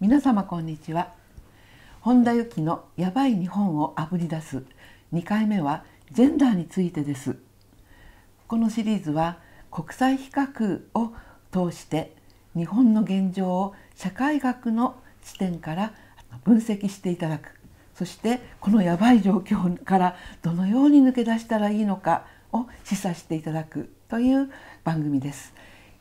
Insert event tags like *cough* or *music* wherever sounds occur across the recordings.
皆様こんにちは本田由紀のやばい日本をあぶり出す2回目はジェンダーについてですこのシリーズは国際比較を通して日本の現状を社会学の視点から分析していただくそしてこのやばい状況からどのように抜け出したらいいのかを示唆していただくという番組です。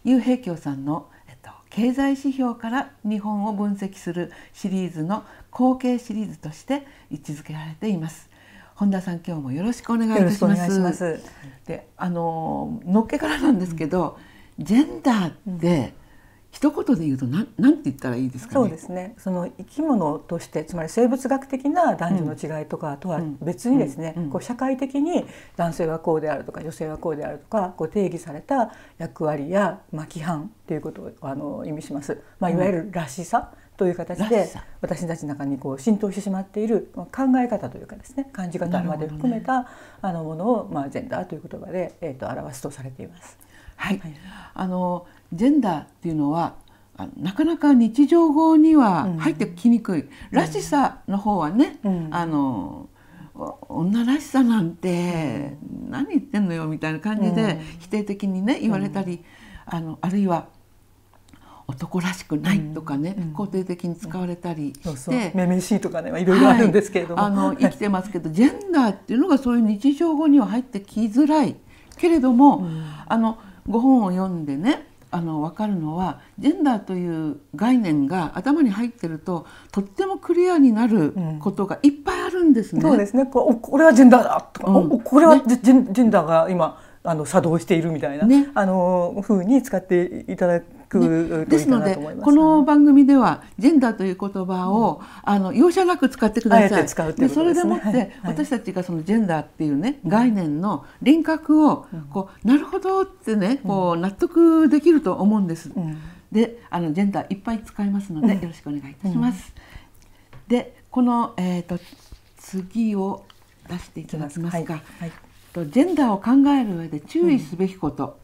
ゆうへいさんの、えっと、経済指標から日本を分析するシリーズの後継シリーズとして位置づけられています。本田さん今日もよろしくお願いいたします。ますで、あののっけからなんですけど、うん、ジェンダーで。うん一言で言うとなんなんて言ったらいいですか、ね、そうですね。その生き物としてつまり生物学的な男女の違いとかとは別にですね、うんうんうん、こう社会的に男性はこうであるとか女性はこうであるとかこう定義された役割やま規範ということをあの意味します。まあいわゆるらしさ。という形で私たちの中にこう浸透してしまっている考え方というかですね感じ方まで含めた、あのものをまあジェンダーという言葉でえっ、ー、と表すとされています。はい、はい、あのジェンダーっていうのはなかなか日常語には入ってきにくい、うん、らしさの方はね、うん、あの女らしさなんて、何言ってんのよみたいな感じで否定的にね言われたり、あのあるいは男らしくないとかね、うん、肯定的に使われたりして、そうそうめめしいとかねいろいろあるんですけれども、はい、あの生きてますけどジェンダーっていうのがそういう日常語には入ってきづらいけれども、うん、あのご本を読んでねあの分かるのはジェンダーという概念が頭に入ってるととってもクリアになることがいっぱいあるんですね。うん、そうですねこれはジェンダーだとか、うん、これは、ね、ジェンダーが今あの作動しているみたいな、ね、あの風に使っていただくといいかなと思います、ねですのでこの番組ではジェンダーという言葉を、うん、あの容赦なく使ってください。いで、それでもって、はいはい、私たちがそのジェンダーっていうね、概念の輪郭をこう、なるほどってねこう納得できると思うんです。であのジェンダーいっぱい使いますので、よろしくお願いいたします。でこの、えーと、次を出していただきますか。すはいはい、ジェンダーを考える上で注意すべきこと、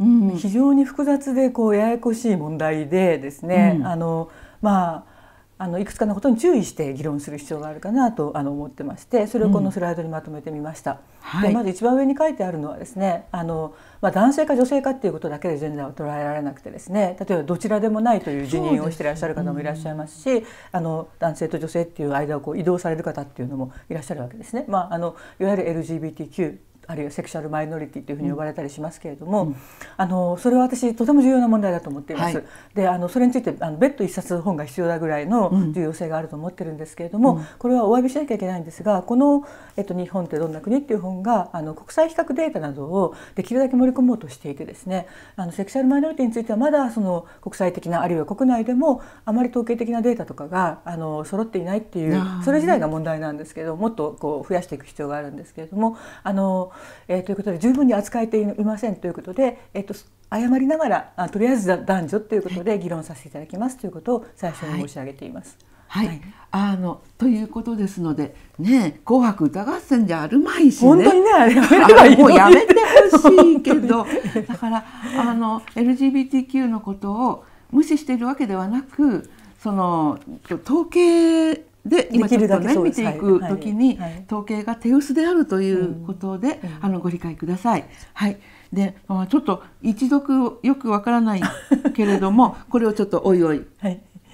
非常に複雑でこうややこしい問題でですね、うん、あのまああのいくつかのことに注意して議論する必要があるかなとあの思ってましてそれをこのスライドにまとめてみました。うんはい、でまず一番上に書いてあるのはですねあの、まあ、男性か女性かっていうことだけで全然捉えられなくてですね例えばどちらでもないという辞任をしていらっしゃる方もいらっしゃいますし、うん、あの男性と女性っていう間をこう移動される方っていうのもいらっしゃるわけですね。まあ、あのいわゆる LGBTQ あるいはセクシャルマイノリティというふうに呼ばれたりしますけれども、うん、あのそれは私とても重要な問題だと思っています。はい、であのそれについてあの別途一冊本が必要だぐらいの重要性があると思ってるんですけれども、うん、これはお詫びしなきゃいけないんですがこの、えっと「日本ってどんな国?」っていう本があの国際比較データなどをできるだけ盛り込もうとしていてですねあのセクシャルマイノリティについてはまだその国際的なあるいは国内でもあまり統計的なデータとかがあの揃っていないっていうそれ自体が問題なんですけどもっとこう増やしていく必要があるんですけれどもあのえー、ということで十分に扱えていませんということで、えーと、謝りながらあとりあえず男女ということで議論させていただきますということを最初に申し上げています。はい、はい、あのということですのでね「紅白歌合戦」じゃあるまいし、ね、本当にねあれやめればいいもうやめてほしいけどだからあの LGBTQ のことを無視しているわけではなくその統計で今ちょっとね見ていく時に、統計が手薄であるということで、あのご理解ください。はい、で、まあ、ちょっと一読よくわからない *laughs* けれどもこれをちょっとおいおい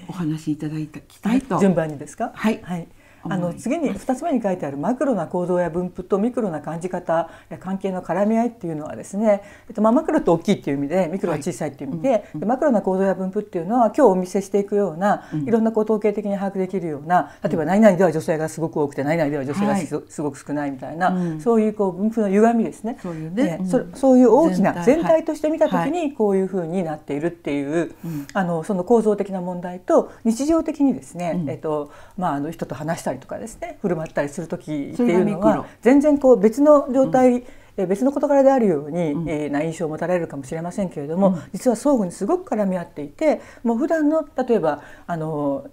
お話しいただきたいと順番にですかはい、はい、あの次に2つ目に書いてあるマクロな行動や分布とミクロな感じ方や関係の絡み合いっていうのはですね、えっとまあ、マクロと大きいっていう意味でミクロは小さいっていう意味ではいうん、でマクロな行動や分布っていうのは今日お見せしていくような、いろんなこう統計的に把握できるような例えば何々では女性がすごく多くて何々では女性がす,、ごく少ないみたいな、そういうこう分布の歪みですね。そういうね、そそういう大きな全体として見た時にこういうふうになっているっていう、はい、あのその構造的な問題と日常的にですね、えっとまあ、あの人と話したりりとかですね振る舞ったりする時っていうのは全然こう別の状態、うん、別の事柄であるように、えー、な印象を持たれるかもしれませんけれども、うん、実は相互にすごく絡み合っていてもう普段の例えばあの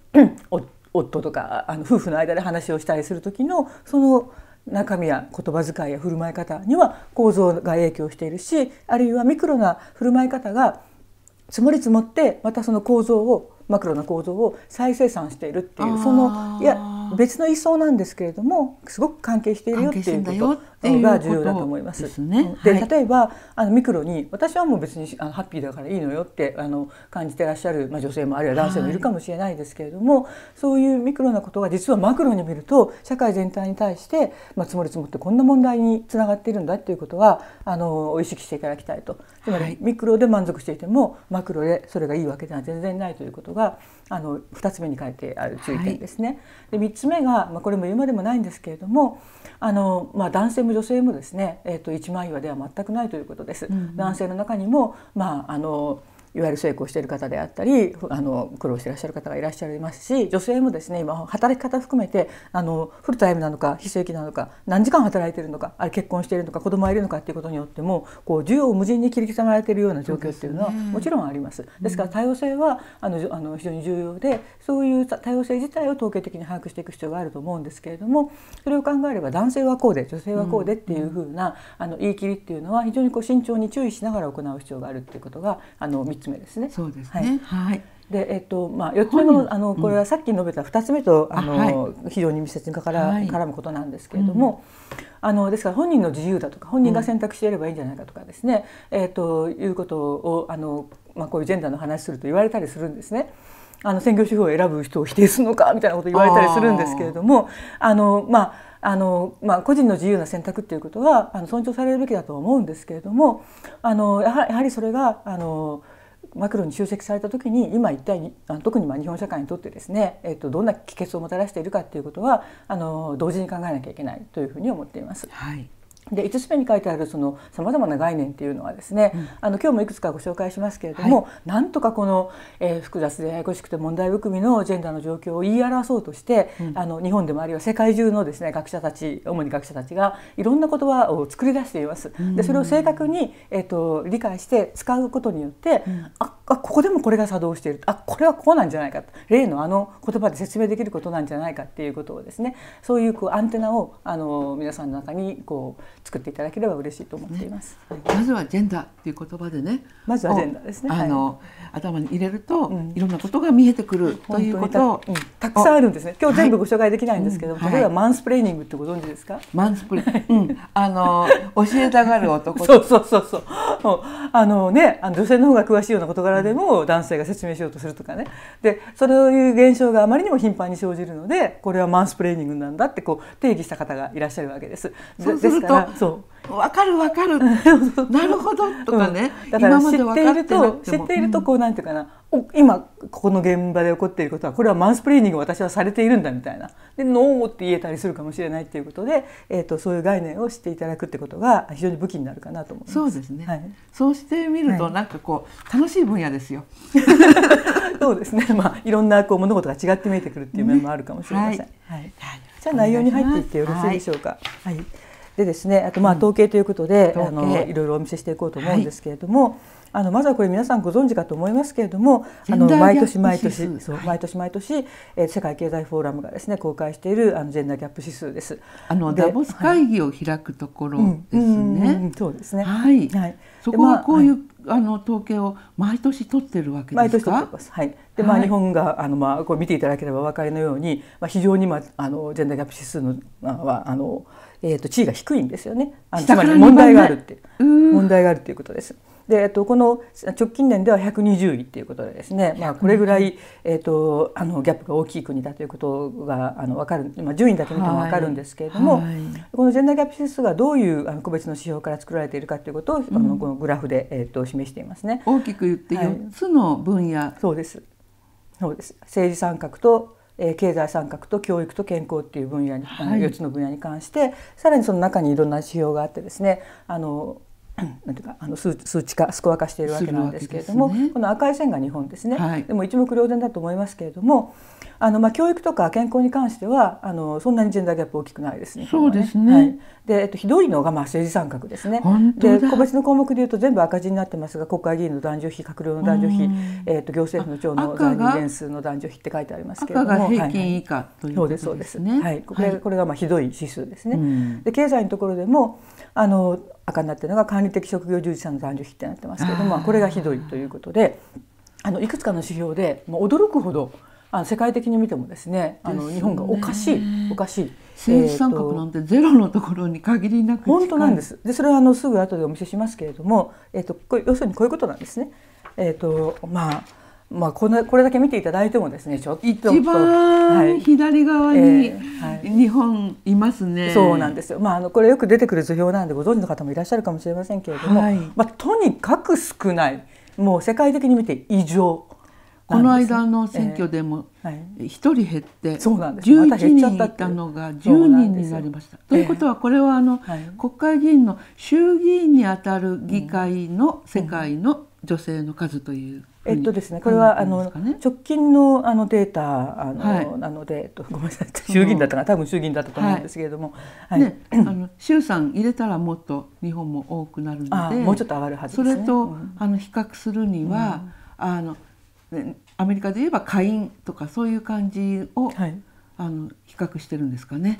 夫とかあの夫婦の間で話をしたりする時のその中身や言葉遣いや振る舞い方には構造が影響しているしあるいはミクロな振る舞い方が積もり積もってまたその構造をマクロな構造を再生産しているっていうそのいや別の位相なんですけれどもすごく関係しているよっていうことことが重要だと思います。で、ねはい、例えばあのミクロに私はもう別にあのハッピーだからいいのよってあの感じてらっしゃる、まあ、女性もあるいは男性もいるかもしれないですけれども、はい、そういうミクロなことが実はマクロに見ると社会全体に対して、まあ、積もり積もってこんな問題につながっているんだということはあの意識していただきたいと。つまりミクロで満足していてもマクロでそれがいいわけでは全然ないということがあの2つ目に書いてある注意点ですね。はい、で三つ目が、まあ、これも言うまでもないんですけれどもあの、まあ、男性もも女性もですね、えー、と一枚岩では全くないということです。うんうん、男性の中にもまああのいわゆる成功している方であったりあの苦労していらっしゃる方がいらっしゃいますし女性もですね今働き方含めてあのフルタイムなのか非正規なのか何時間働いているのかあれ結婚しているのか子供がいるのかということによってもこう需要を無尽に切り刻まれているような状況っていうのはもちろんあります。ですから多様性はあのあの非常に重要でそういう多様性自体を統計的に把握していく必要があると思うんですけれどもそれを考えれば男性はこうで女性はこうでっていうふうな、あの言い切りっていうのは非常にこう慎重に注意しながら行う必要があるっていうことがあの見つ目ですね。そうですね。はい。でえっとまあ、4つ目のあのこれはさっき述べた2つ目と、あの非常に密接にかから、絡むことなんですけれども、あのですから本人の自由だとか本人が選択してやればいいんじゃないかとかですね、えっということをあの、まあ、こういうジェンダーの話すると言われたりするんですね。あの専業主婦を選ぶ人を否定するのかみたいなことを言われたりするんですけれどもあの、まああのまあ、個人の自由な選択っていうことはあの尊重されるべきだと思うんですけれどもあのやはりそれがあのマクロに集積された時に今一体特にま日本社会にとってですね、えっとどんな帰結をもたらしているかということはあの同時に考えなきゃいけないというふうに思っています。はいで5つ目に書いてあるそのさまざまな概念っていうのはですね、うん、あの今日もいくつかご紹介しますけれども、はい、なんとかこの、えー、複雑でややこしくて問題含みのジェンダーの状況を言い表そうとして、うん、あの日本でもあるいは世界中のですね学者たち主に学者たちがいろんな言葉を作り出しています。でそれを正確に、えーと、理解して使うことによって、ああここでもこれが作動しているあこれはこうなんじゃないかと例のあの言葉で説明できることなんじゃないかっていうことをですねそういうこうアンテナをあの皆さんの中にこう作っていただければ嬉しいと思っています。ね、まずはジェンダーっていう言葉でね。まずはジェンダーですね。あの、はい、頭に入れると、うん、いろんなことが見えてくるということたうん、たくさんあるんですね。今日全部ご紹介できないんですけど、はい、例えばマンスプレーニングってご存知ですか？マンスプレー、ニうん、あの教えたがる男。そうそうそうそう。あのね、あの女性の方が詳しいような事柄でも男性が説明しようとするとかねでそういう現象があまりにも頻繁に生じるのでこれはマンスプレーニングなんだってこう定義した方がいらっしゃるわけです。そうするとわかるわかる *laughs* なるほどとかね、うん、だから知っていると知っているとこうなんていうかな、うん、今ここの現場で起こっていることはこれはマンスプリーニング私はされているんだみたいなでノーって言えたりするかもしれないっていうことで、えーと、そういう概念を知っていただくってことが非常に武器になるかなと思いますそうですね、はい、そうしてみると、はい、なんかこう楽しい分野ですよ *laughs* そうですねまあいろんなこう物事が違って見えてくるっていう面もあるかもしれません、ね、はい、はい、じゃあ内容に入っていってよろしいでしょうかはいでですねあとまあ統計ということで、うん、あのいろいろお見せしていこうと思うんですけれども、はい、あのまずはこれ皆さんご存知かと思いますけれどもあの毎年毎年そう、毎年毎年、えー、世界経済フォーラムがですね公開しているあのジェンダーギャップ指数です。あのダボス会議を開くところですね。そうですね。はい。はい。そこはこういう、あの統計を毎年取ってるわけ毎年取ってます。はい。で、まあ、日本が、あの、まあ、こう見ていただければお分かりのように、まあ、非常に、まあ、あのジェンダーギャップ指数の、あは、あの。えーと、地位が低いんですよねあのつまり問題があるって問題があるっていうことです。でえっと、この直近年では120位っていうことでですね、まあ、これぐらい、えっと、あのギャップが大きい国だということがあの分かる、まあ、順位だけ見ても分かるんですけれども、はいはい、このジェンダーギャップ指数がどういうあの個別の指標から作られているかということを、あのこのグラフで、えっと、示していますね。大きく言って4つの分野、はい、そうですそうです政治参画とえ経済参画と教育と健康っていう分野に、はい、4つの分野に関してさらにその中にいろんな指標があってですねあの *clears throat* なんていうかあの数数値化スコア化しているわけなんですけれども、ね、この赤い線が日本ですね、はい、でも一目瞭然だと思いますけれどもあの、まあ、教育とか健康に関してはあのそんなにジェンダーギャップ大きくないですね。そうですね、はい、でえっと、ひどいのが、まあ、政治参画ですねで個別の項目でいうと全部赤字になってますが国会議員の男女比閣僚の男女比、えっと、行政府の長の在任年数の男女比って書いてありますけれども平均以下ということですね。はい、はい、これこれがまあひどい指数ですね。で経済のところでもあの赤になってるのが管理的職業従事者の男女比ってなってますけれどもこれがひどいということであのいくつかの指標でもう驚くほどあの世界的に見てもですねあの日本がおかしいおかしい。治参画なんてゼロのところに限りなく本当なんですでそれはあのすぐ後でお見せしますけれども、えーと、と要するにこういうことなんですね。えーとまあまあ、このこれだけ見ていただいてもですねちょっと一番左側に日本いますね、はいえーはい、そうなんですよ、まあ、あのこれよく出てくる図表なんでご存知の方もいらっしゃるかもしれませんけれども、はい、まあ、とにかく少ないもう世界的に見て異常、この間の選挙でも1人減って、えー、そうなんです11人だったのが10人になりました。ということはこれはあの、国会議員の衆議院にあたる議会の世界の女性の数という。えっとですね、これは、あの、直近の、あの、データ、あの、なので、*laughs* ごめんなさい、衆議院だったか、*laughs* 多分衆議院だったと思うんですけれども。はい。あの、衆参入れたら、もっと日本も多くなるので。もうちょっと上がるはずそれと、あの、比較するには、あの、アメリカで言えば下院とか、そういう感じを。はい。あの比較してるんですかね。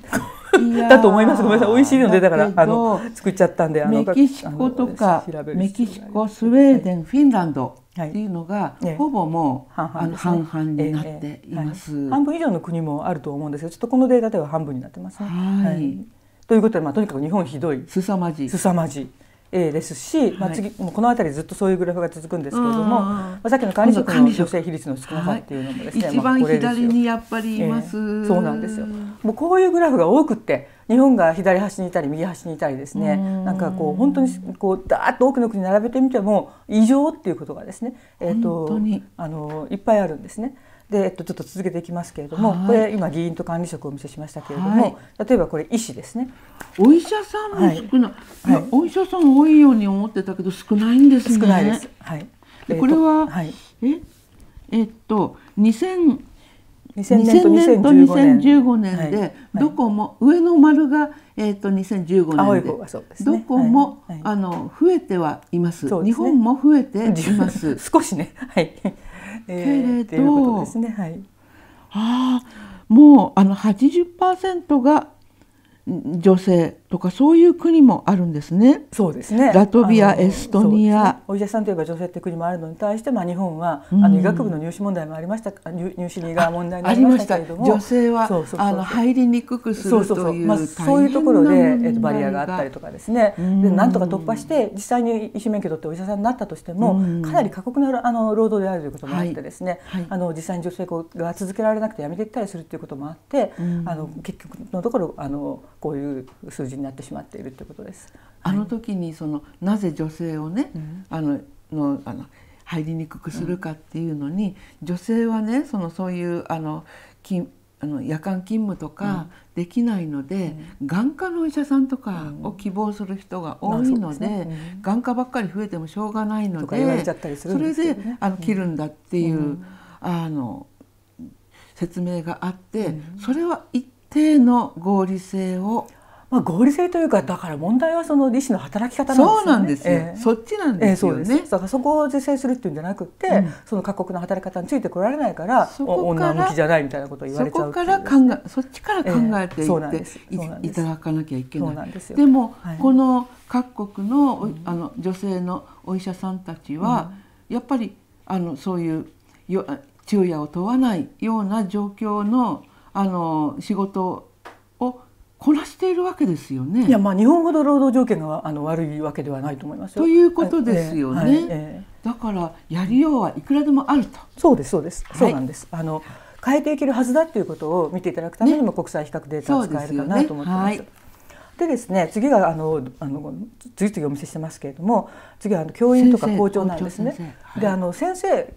*laughs* だと思います。ごめんなさい。美味しいのでだからあの作っちゃったんで、メキシコとかメキシコ、スウェーデン、フィンランドっていうのが、はほぼもう、ね、あの半々になっています、えーはい、半分以上の国もあると思うんですけどちょっとこのデータでは半分になってますね。はい、ということで、まあ、とにかく日本ひどい凄まじい凄まじいえー、ですし、まあ、次もうこの辺りずっとそういうグラフが続くんですけれども、まあ、さっきの管理職の女性比率の少なさっていうのもですね、一番左にやっぱりいます、そうなんですよもうこういうグラフが多くて日本が左端にいたり右端にいたりですねなんかこう本当にこうダーッと多くの国並べてみても異常っていうことがですね、えーとあのいっぱいあるんですね。でえっと、ちょっと続けていきますけれども、はい、これ今議員と管理職をお見せしましたけれども、はい、例えばこれ医師ですねお医者さんも少ない、はい、お医者さん多いように思ってたけど少ないんですね少ないです、はい、でこれは、はい、ええっと2000 2000年と2015年で、どこも上の丸が、えー、と2015年でどこも、あの増えてはいます日本も増えています少しねはいえけれど、はい、ああもうあの80%が女性とかそういう国もあるんですね。そうですね。ラトビア、エストニア、ね、お医者さんといえば女性って国もあるのに対して、まあ日本は、うん、あの医学部の入試問題もありました入入試にが問題になりましたけれども、女性はあの入りにくくするそうそうそう、まあ、そういうところで、えっと、バリアがあったりとかですね。でなんとか突破して実際に医師免許取ってお医者さんになったとしても、うん、かなり過酷なあの労働であるということもあってですね、はいはい、あの実際に女性が続けられなくてやめていったりするということもあって、うん、あの結局のところあのこういう数字にになってしまっているってことです。あの時にそのなぜ女性をね、うん、あののあの入りにくくするかっていうのに、うん、女性はねそのそういうあの勤あの夜間勤務とかできないので、うん、眼科のお医者さんとかを希望する人が多いのでうん眼科ばっかり増えてもしょうがないので、それであの切るんだっていう、あの説明があって、それは一定の合理性をまあ、合理性というかだから問題はその利子の働き方なんですね、そうなんですよ、えー、そっちなんですよね、えー、そうですだからそこを是正するっていうんじゃなくて、うん、その各国の働き方についてこられないから女向きじゃないみたいなことを言われちゃうそこから考えそっちから考えていって、いただかなきゃいけないでも、はい、この各国のあの女性のお医者さんたちは、うん、やっぱりあのそういうよ昼夜を問わないような状況のあの仕事をこなしているわけですよね。いやまあ日本ほど労働条件があの悪いわけではないと思いますということですよね。えーえー、だからやりようはいくらでもあると。そうですそうです、はい、そうなんです。あの変えていけるはずだということを見ていただくためにも国際比較データを使えるかなと思ってます。ねでですね次があのあの次々お見せしてますけれども次はあの教員とか校長なんですね。であの先生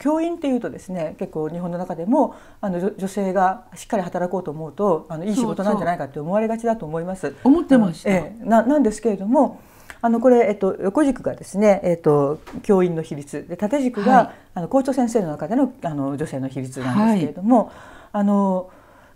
教員っていうとですね結構日本の中でもあの女性がしっかり働こうと思うとあのいい仕事なんじゃないかって思われがちだと思います。思ってました、えななんですけれどもあのこれ、えっと、横軸がですね、えっと、教員の比率で縦軸が、はい、あの校長先生の中でのあの女性の比率なんですけれども。はい、あの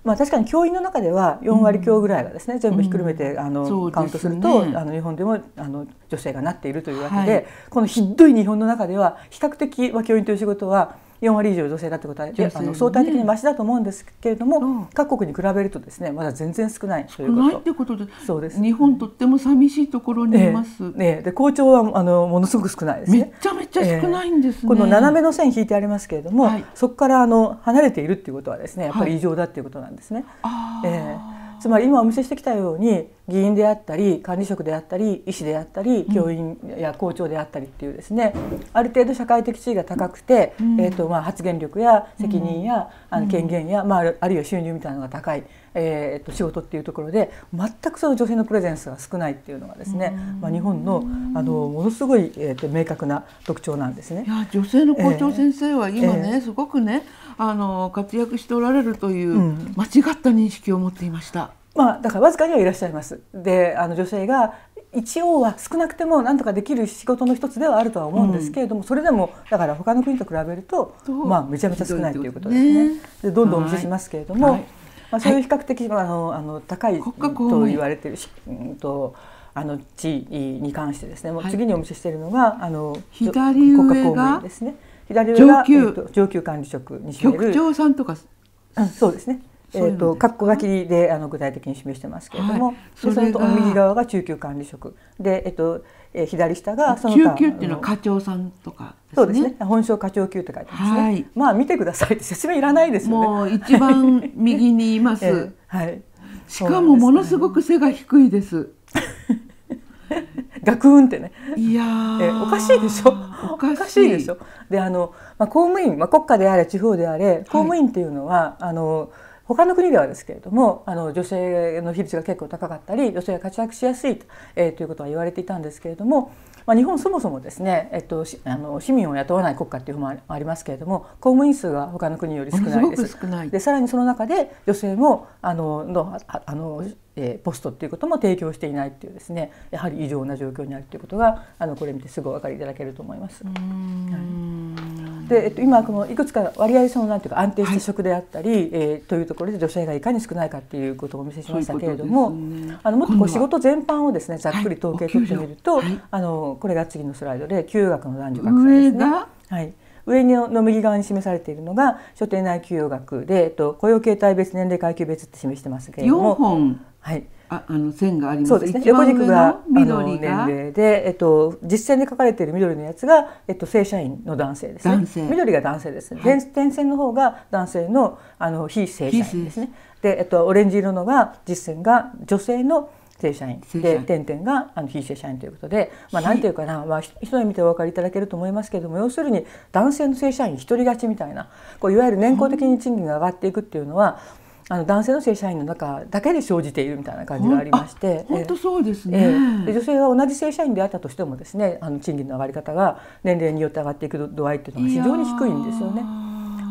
まあ、確かに教員の中では4割強ぐらいはですね、うん、全部ひっくるめてあの、ね、カウントするとあの日本でもあの女性がなっているというわけで、はい、このひどい日本の中では比較的、和教員という仕事は4割以上女性だってことは、ね、あの相対的にましだと思うんですけれども、うん、各国に比べるとですねまだ全然少ないということ。ことでそうです日本とっても寂しいところにいます。ええで校長はあのものすごく少ないですね。めちゃめちゃ少ないんです、ねえー、この斜めの線引いてありますけれども、はい、そこからあの離れているっていうことはですねやっぱり異常だっていうことなんですね。はい、ええーつまり今お見せしてきたように議員であったり管理職であったり医師であったり教員や校長であったりっていうですね、ある程度社会的地位が高くて、えーとまあ、発言力や責任や、あの権限や、まあ、あるいは収入みたいなのが高い。えー、と仕事っていうところで全くその女性のプレゼンスが少ないっていうのがですね、まあ、日本のあのものすごい、えー、と明確な特徴なんですね。いや女性の校長先生は今ね、えー、すごくねあの活躍しておられるという間違った認識を持っていました。うん、まあ、だからわずかにはいらっしゃいます。で、あの女性が一応は少なくても何とかできる仕事の一つではあるとは思うんですけれども、うん、それでもだから他の国と比べるとまあめちゃめちゃ少ないということですね。でどんどんお見せしますけれども、はいまあ、そういう比較的、まあ、あのあの高いと言われてるし、うんとあの地位に関してですね、もう次にお見せしているのが、あの左上が国家公務員ですね。左上が上級,、えー、と上級管理職に占める局長さんとか、うん、そうですね。えーと、括弧書きであの具体的に示してますけれども、はい、それと右側が中級管理職で、えーとえ左下がその他中級っていうのは課長さんとか、ね、そうですね本省課長級って書いてますね、はい、まあ見てくださいって説明いらないですよね一番右にいます、*laughs* えー、はい、しかもものすごく背が低いです *laughs* ガクンってねいやえおかしいでしょおかしいでしょであの、まあ、公務員、まあ、国家であれ地方であれ公務員っていうのは、はい、あの他の国ではですけれどもあの女性の比率が結構高かったり女性が活躍しやすいと,、えー、ということは言われていたんですけれども、まあ、日本そもそもですね、えっと、あの市民を雇わない国家っていうのもありますけれども公務員数が他の国より少ないです。すでさらにその中で女性もあののあのえー、ポストっていうことも提供していないっていうですねやはり異常な状況にあるということがあのこれ見てすぐお分かりいただけると思います。はい、で、えっと、今このいくつか割合そのなんていうか安定した職であったり、はい、えー、というところで女性がいかに少ないかっていうことをお見せしましたけれども、ね、あのもっとこう仕事全般をですねざっくり統計取ってみると、はい、あのこれが次のスライドで休学の男女学生ですね。はい上の右側に示されているのが所定内給与額で、えっと、雇用形態別年齢階級別って示してますけれども4本はいああの線がありますそうですね横軸が緑が年齢で、えっと、実践で書かれている緑のやつが、えっと、正社員の男性ですね緑が男性ですね、はい、点線の方が男性のあの非正社員ですねで、えっと、オレンジ色のが実践が女性の正社員で点々があの非正社員ということで、まあ、なんていうかな、まあ、一目見てお分かりいただけると思いますけれども要するに男性の正社員一人勝ちみたいなこういわゆる年功的に賃金が上がっていくっていうのは、うんあの男性の正社員の中だけで生じているみたいな感じがありまして本当そうですね、えー、女性が同じ正社員であったとしてもですねあの賃金の上がり方が年齢によって上がっていく度合いっていうのが非常に低いんですよね。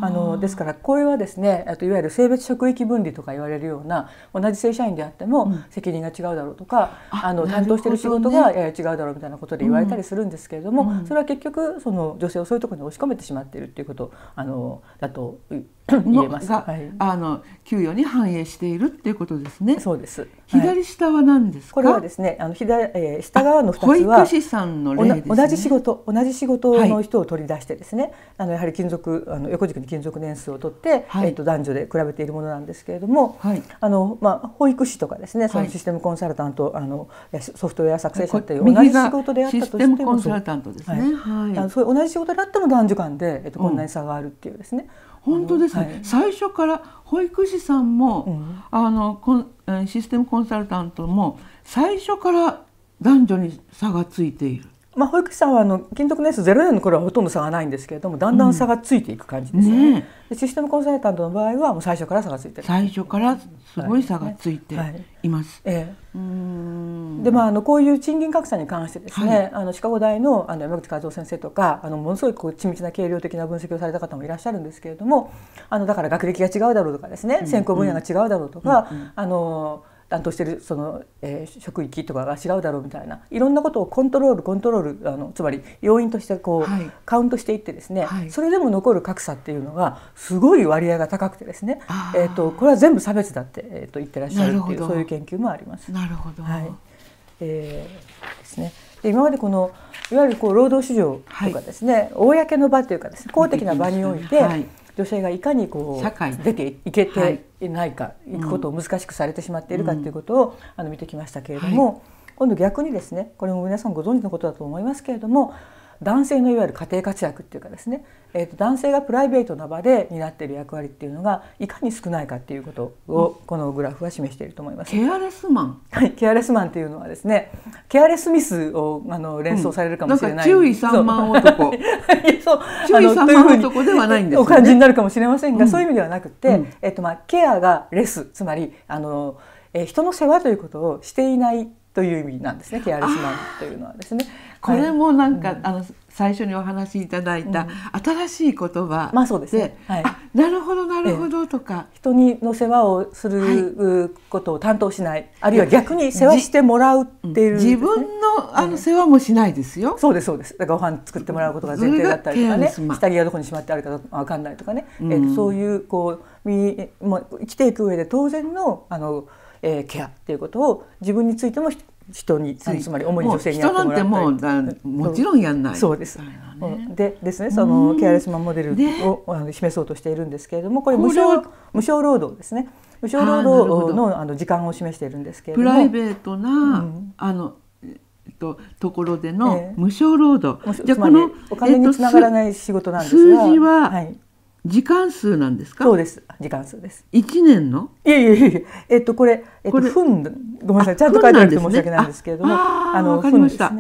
あのですからこれはですねあといわゆる性別職域分離とか言われるような同じ正社員であっても責任が違うだろうとか、うん、あの担当している仕事がやや違うだろうみたいなことで言われたりするんですけれども、うんうん、それは結局その女性をそういうところに押し込めてしまっているということあのだとのが、はい、あの給与に反映しているっていうことですね。そうです。左下は何ですか。これはですね、あの左、えー、下側の二つは保育士さんの、ね、同じ仕事同じ仕事の人を取り出してですね、はい、あのやはり金属あの横軸に金属年数を取って、えっ、ー、と男女で比べているものなんですけれども、あのまあ保育士とかですね、そのシステムコンサルタント、あのソフトウェア作成者という同じ仕事であったとしても、コンサルタントですね。はい。あのそういう同じ仕事であっても男女間でえっ、ー、とこんなに差があるっていうですね。うん本当ですね、はい、最初から保育士さんも、うん、あのこシステムコンサルタントも最初から男女に差がついているまあ、保育士さんはあの勤続年数0年の頃はほとんど差がないんですけれどもだんだん差がついていく感じですねうんね、システムコンサルタントの場合はもう最初から差がついてる最初からすごい差がついています。はいはい、ええ、うんでまあ、あのこういう賃金格差に関してですね、はい、あのシカゴ大のあの山口和夫先生とかあのものすごいこう緻密な計量的な分析をされた方もいらっしゃるんですけれどもあのだから学歴が違うだろうとかですね専攻分野が違うだろうとか、うんうん、あの担当してるその、えー、職域とかが違うだろうみたいないろんなことをコントロールコントロールあのつまり要因としてこう、はい、カウントしていってですね、はい、それでも残る格差っていうのがすごい割合が高くてですね、えーと、これは全部差別だって、えーと、言ってらっしゃるっていうそういう研究もあります。なるほど、はいえー、ですねで今までこのいわゆるこう労働市場とかですね、はい、公の場というかですね公的な場において、はい女性がいかにこう出ていけていないか、はい、くことを難しくされてしまっているかっていうことを、あの見てきましたけれども、はい、今度逆にですねこれも皆さんご存知のことだと思いますけれども男性のいわゆる家庭活躍っていうかですね、えー、と男性がプライベートな場で担っている役割っていうのがいかに少ないかっていうことをこのグラフは示していると思います。ケアレスマン、はい、ケアレスマンっていうのはですねケアレスミスをあの連想されるかもしれない、うん、注意散漫男そう注意男 *laughs* ではないんです、ね、お感じになるかもしれませんが、うん、そういう意味ではなくて、うん、えーとまあ、ケアがレスつまりあの、えー、人の世話ということをしていないという意味なんですねケアレスマンというのはですね。これもなんか、はい、あの最初にお話しいただいた新しい言葉、うん、まあそうですね。はい、なるほどなるほどとか、人にの世話をすることを担当しない、はい、あるいは逆に世話してもらうっていう、ね、自分のあの世話もしないですよ、そうですそうです。だからご飯作ってもらうことが前提だったりとかね、下着がどこにしまってあるかわかんないとかね、うん、えそういうこうみも生きていく上で当然のあの。えー、ケアっていうことを自分についても人につまり主に女性にやってもらったりもちろんやんないそうです、ね、でですねそのケアレスマンモデルを、ね、示そうとしているんですけれどもこれ無償無償労働ですね無償労働のあの時間を示しているんですけれどもプライベートな、うん、あのとところでの無償労働、えー、じゃこのお金につながらない仕事なんですが、数字は、はい、時間数なんですか。そうです。時間数です。一年の。いやいやいや、えっと、これ、えっと、分、ごめんなさい、ちゃんと書いてあると申し訳ないんですけれども。あの、わかりました。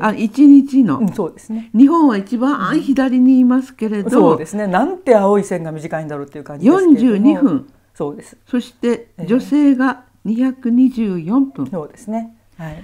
あ、一日の、そうですね。日本は一番左にいますけれど。そうですね。なんて青い線が短いんだろうっていう感じ四十二分。そうです。そして、女性が二百二十四分。そうですね。はい。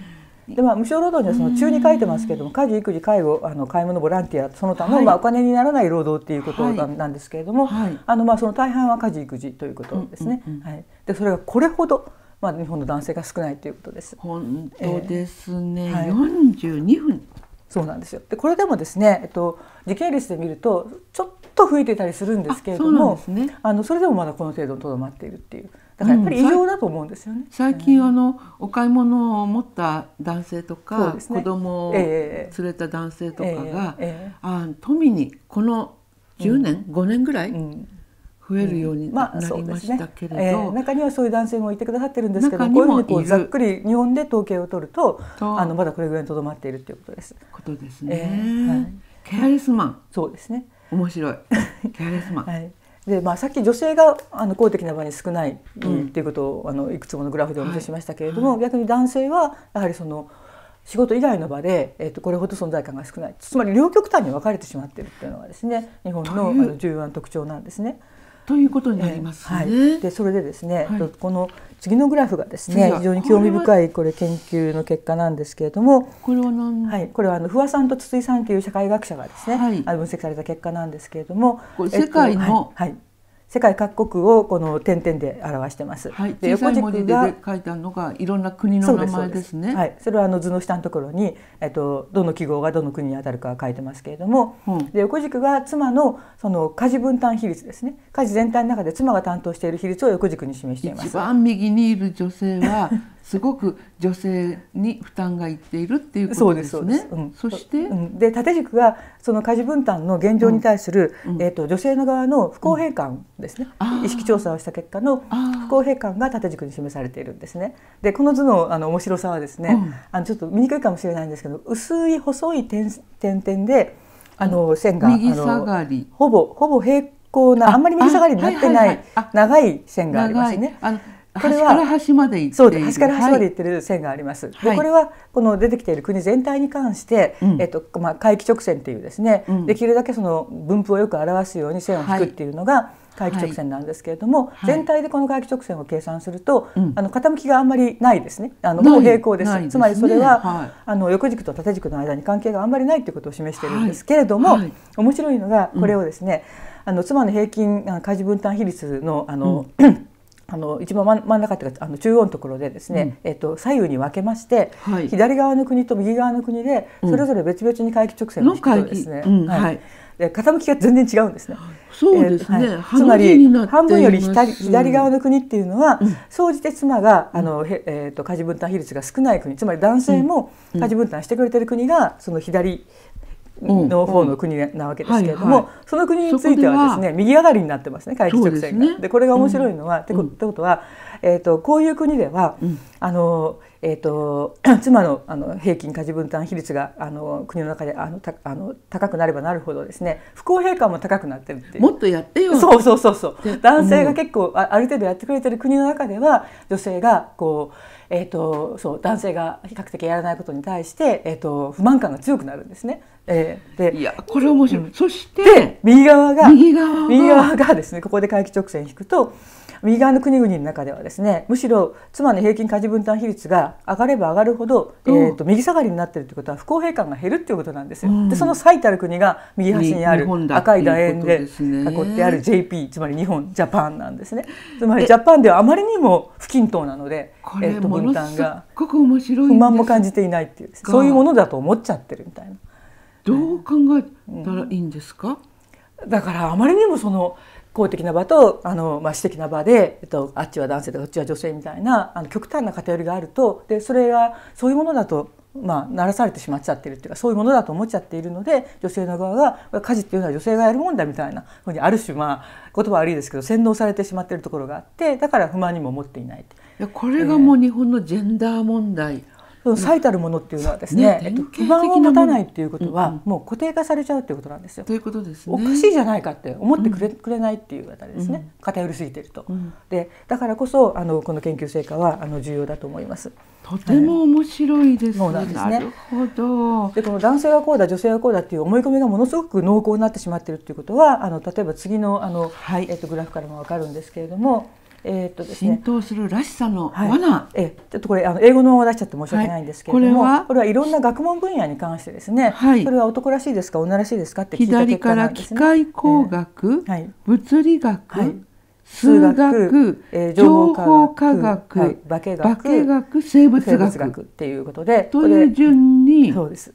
でまあ、無償労働にはその中に書いてますけれども家事育児介護あの買い物ボランティアその他の、まあ、お金にならない労働っていうことなんですけれども、あのまあ、その大半は家事育児ということですね。はい、でそれがこれほどまあ、日本の男性が少ないということです。本当ですね。四十二分。そうなんですよ。で、これでもですね、えっと、時系列で見ると、ちょっと増えてたりするんですけれども。あ、ね、の、それでもまだこの程度にとどまっているっていう。だからやっぱり異常だと思うんですよね。最近あのお買い物を持った男性とか、ね、子供を連れた男性とかが、えー、あ富にこの10年、うん、5年ぐらい、増えるようになりましたけれど、うんまあねえー、中にはそういう男性もいてくださってるんですけどこういうふうにうざっくり日本で統計を取るとあのまだこれぐらいにとどまっているということです。ことですね。えーはい、ケアレスマン。そうですね。面白い。*laughs* ケアレスマン。はいでまあ、さっき女性があの公的な場に少ない、うん、っていうことをあのいくつものグラフでお見せしましたけれども、はいはい、逆に男性はやはりその仕事以外の場で、えー、とこれほど存在感が少ないつまり両極端に分かれてしまっているっていうのがですね日本のあの重要な特徴なんですね。ということになります、ねえー、はい、でそれでですね、はい、この次のグラフがですね非常に興味深いこれ研究の結果なんですけれどもこれは何、はい、これはあの不破さんと筒井さんという社会学者がですね、はい、分析された結果なんですけれども世界の、えっとはい、はい世界各国をこの点々で表してます。はい、で横軸が書いてあるのがいろんな国の名前ですね。すすはい、それはあの図の下のところにえっとどの記号がどの国に当たるか書いてますけれども、うん、で横軸が妻のその家事分担比率ですね。家事全体の中で妻が担当している比率を横軸に示しています。一番右にいる女性は *laughs* すごく女性に負担がいっているっていうことですね。そうです、うん、そして、で縦軸がその家事分担の現状に対する、うん、えっ、と女性の側の不公平感ですね、意識調査をした結果の不公平感が縦軸に示されているんですね。でこの図のあの面白さはですね、あのちょっと見にくいかもしれないんですけど薄い細い点点々であの線が右下がりほぼほぼ平行なあんまり右下がりになってない長い線がありますね。あのこれは端から端まで行っている端から端まで行ってる線があります。はい、でこれはこの出てきている国全体に関して、はい、えっとまあ回帰直線っていうですね、うん、できるだけその分布をよく表すように線を引くっていうのが、回帰直線なんですけれども、はい、全体でこの回帰直線を計算すると、はい、あの傾きがあんまりないですね。あのもう平行です。ですね、つまりそれは、はい、あの横軸と縦軸の間に関係があんまりないということを示しているんですけれども、面白いのがこれをですね、うん、あの妻の平均家事分担比率のあの、うん *clears throat* あの一番真ん中っていうかあの中央のところでですね、うん、えっと左右に分けまして、はい、左側の国と右側の国でそれぞれ別々に回帰直線を引くとですね、うんうん、はい、で傾きが全然違うんですね。そうですね。えーはい、つまり半分より左左側の国っていうのは、総じて妻があの、えっ、ー、と家事分担比率が少ない国、つまり男性も家事分担してくれてる国がその左の方の国なわけですけれども、うんうんはいはい、その国についてはですね右上がりになってますね回帰直線が。で、ね、これが面白いのは、うん、ってことは、えーと、こういう国では、うん、あのえーと、*clears throat* 妻のあの平均家事分担比率があの国の中であのたあの高くなればなるほどですね不公平感も高くなってるっていうもっとやってよそうそうそうそう男性が結構、ある程度やってくれてる国の中では女性がこうえーと、そう男性が比較的やらないことに対して、えーと、不満感が強くなるんですね。えー、でいやこれ面白い、うん、そして右側が右側がですねここで回帰直線引くと右側の国々の中ではですねむしろ妻の平均家事分担比率が上がれば上がるほど、うん、えーと、右下がりになってるということは不公平感が減るっていうことなんですよ。うん、でその最たる国が右端にある赤い楕円で囲ってある JP つまり日本ジャパンなんですね。つまりジャパンではあまりにも不均等なので、えー、と分担が不満も感じていないっていうそういうものだと思っちゃってるみたいな。どう考えたらいいんですか、うんだからあまりにもその公的な場とあの、まあ、私的な場で、えっと、あっちは男性でこっちは女性みたいなあの極端な偏りがあるとでそれがそういうものだとまあ、鳴らされてしまっちゃってるっていうかそういうものだと思っちゃっているので女性の側が家事っていうのは女性がやるもんだみたいなふうにある種まあ言葉悪いですけど洗脳されてしまってるところがあってだから不満にも思っていないいやこれがもう日本のジェンダー問題、えーその最たるものっていうのはですね、えっと、不満を持たないっていうことは、もう固定化されちゃうっていうことなんですよ。ということですね。おかしいじゃないかって思ってくれ,、くれないっていうあたりですね、偏りすぎてると。でだからこそあのこの研究成果はあの重要だと思います。とても面白いです、ねはい、ですね。なるほど。でこの男性はこうだ女性はこうだっていう思い込みがものすごく濃厚になってしまっているっていうことはあの例えば次のあの、はい、えっとグラフからもわかるんですけれども。えー、っとですね、浸透するらしさの罠、はい、えちょっとこれあの英語のを出しちゃって申し訳ないんですけれども、はい、これはいろんな学問分野に関してですね、はい、それは男らしいですか女らしいですかって聞いた結、ね、左から機械工学、えーはい、物理学、はい数学、えー、情報科学、はい、化学、化学生物学っていうことでという順にそうです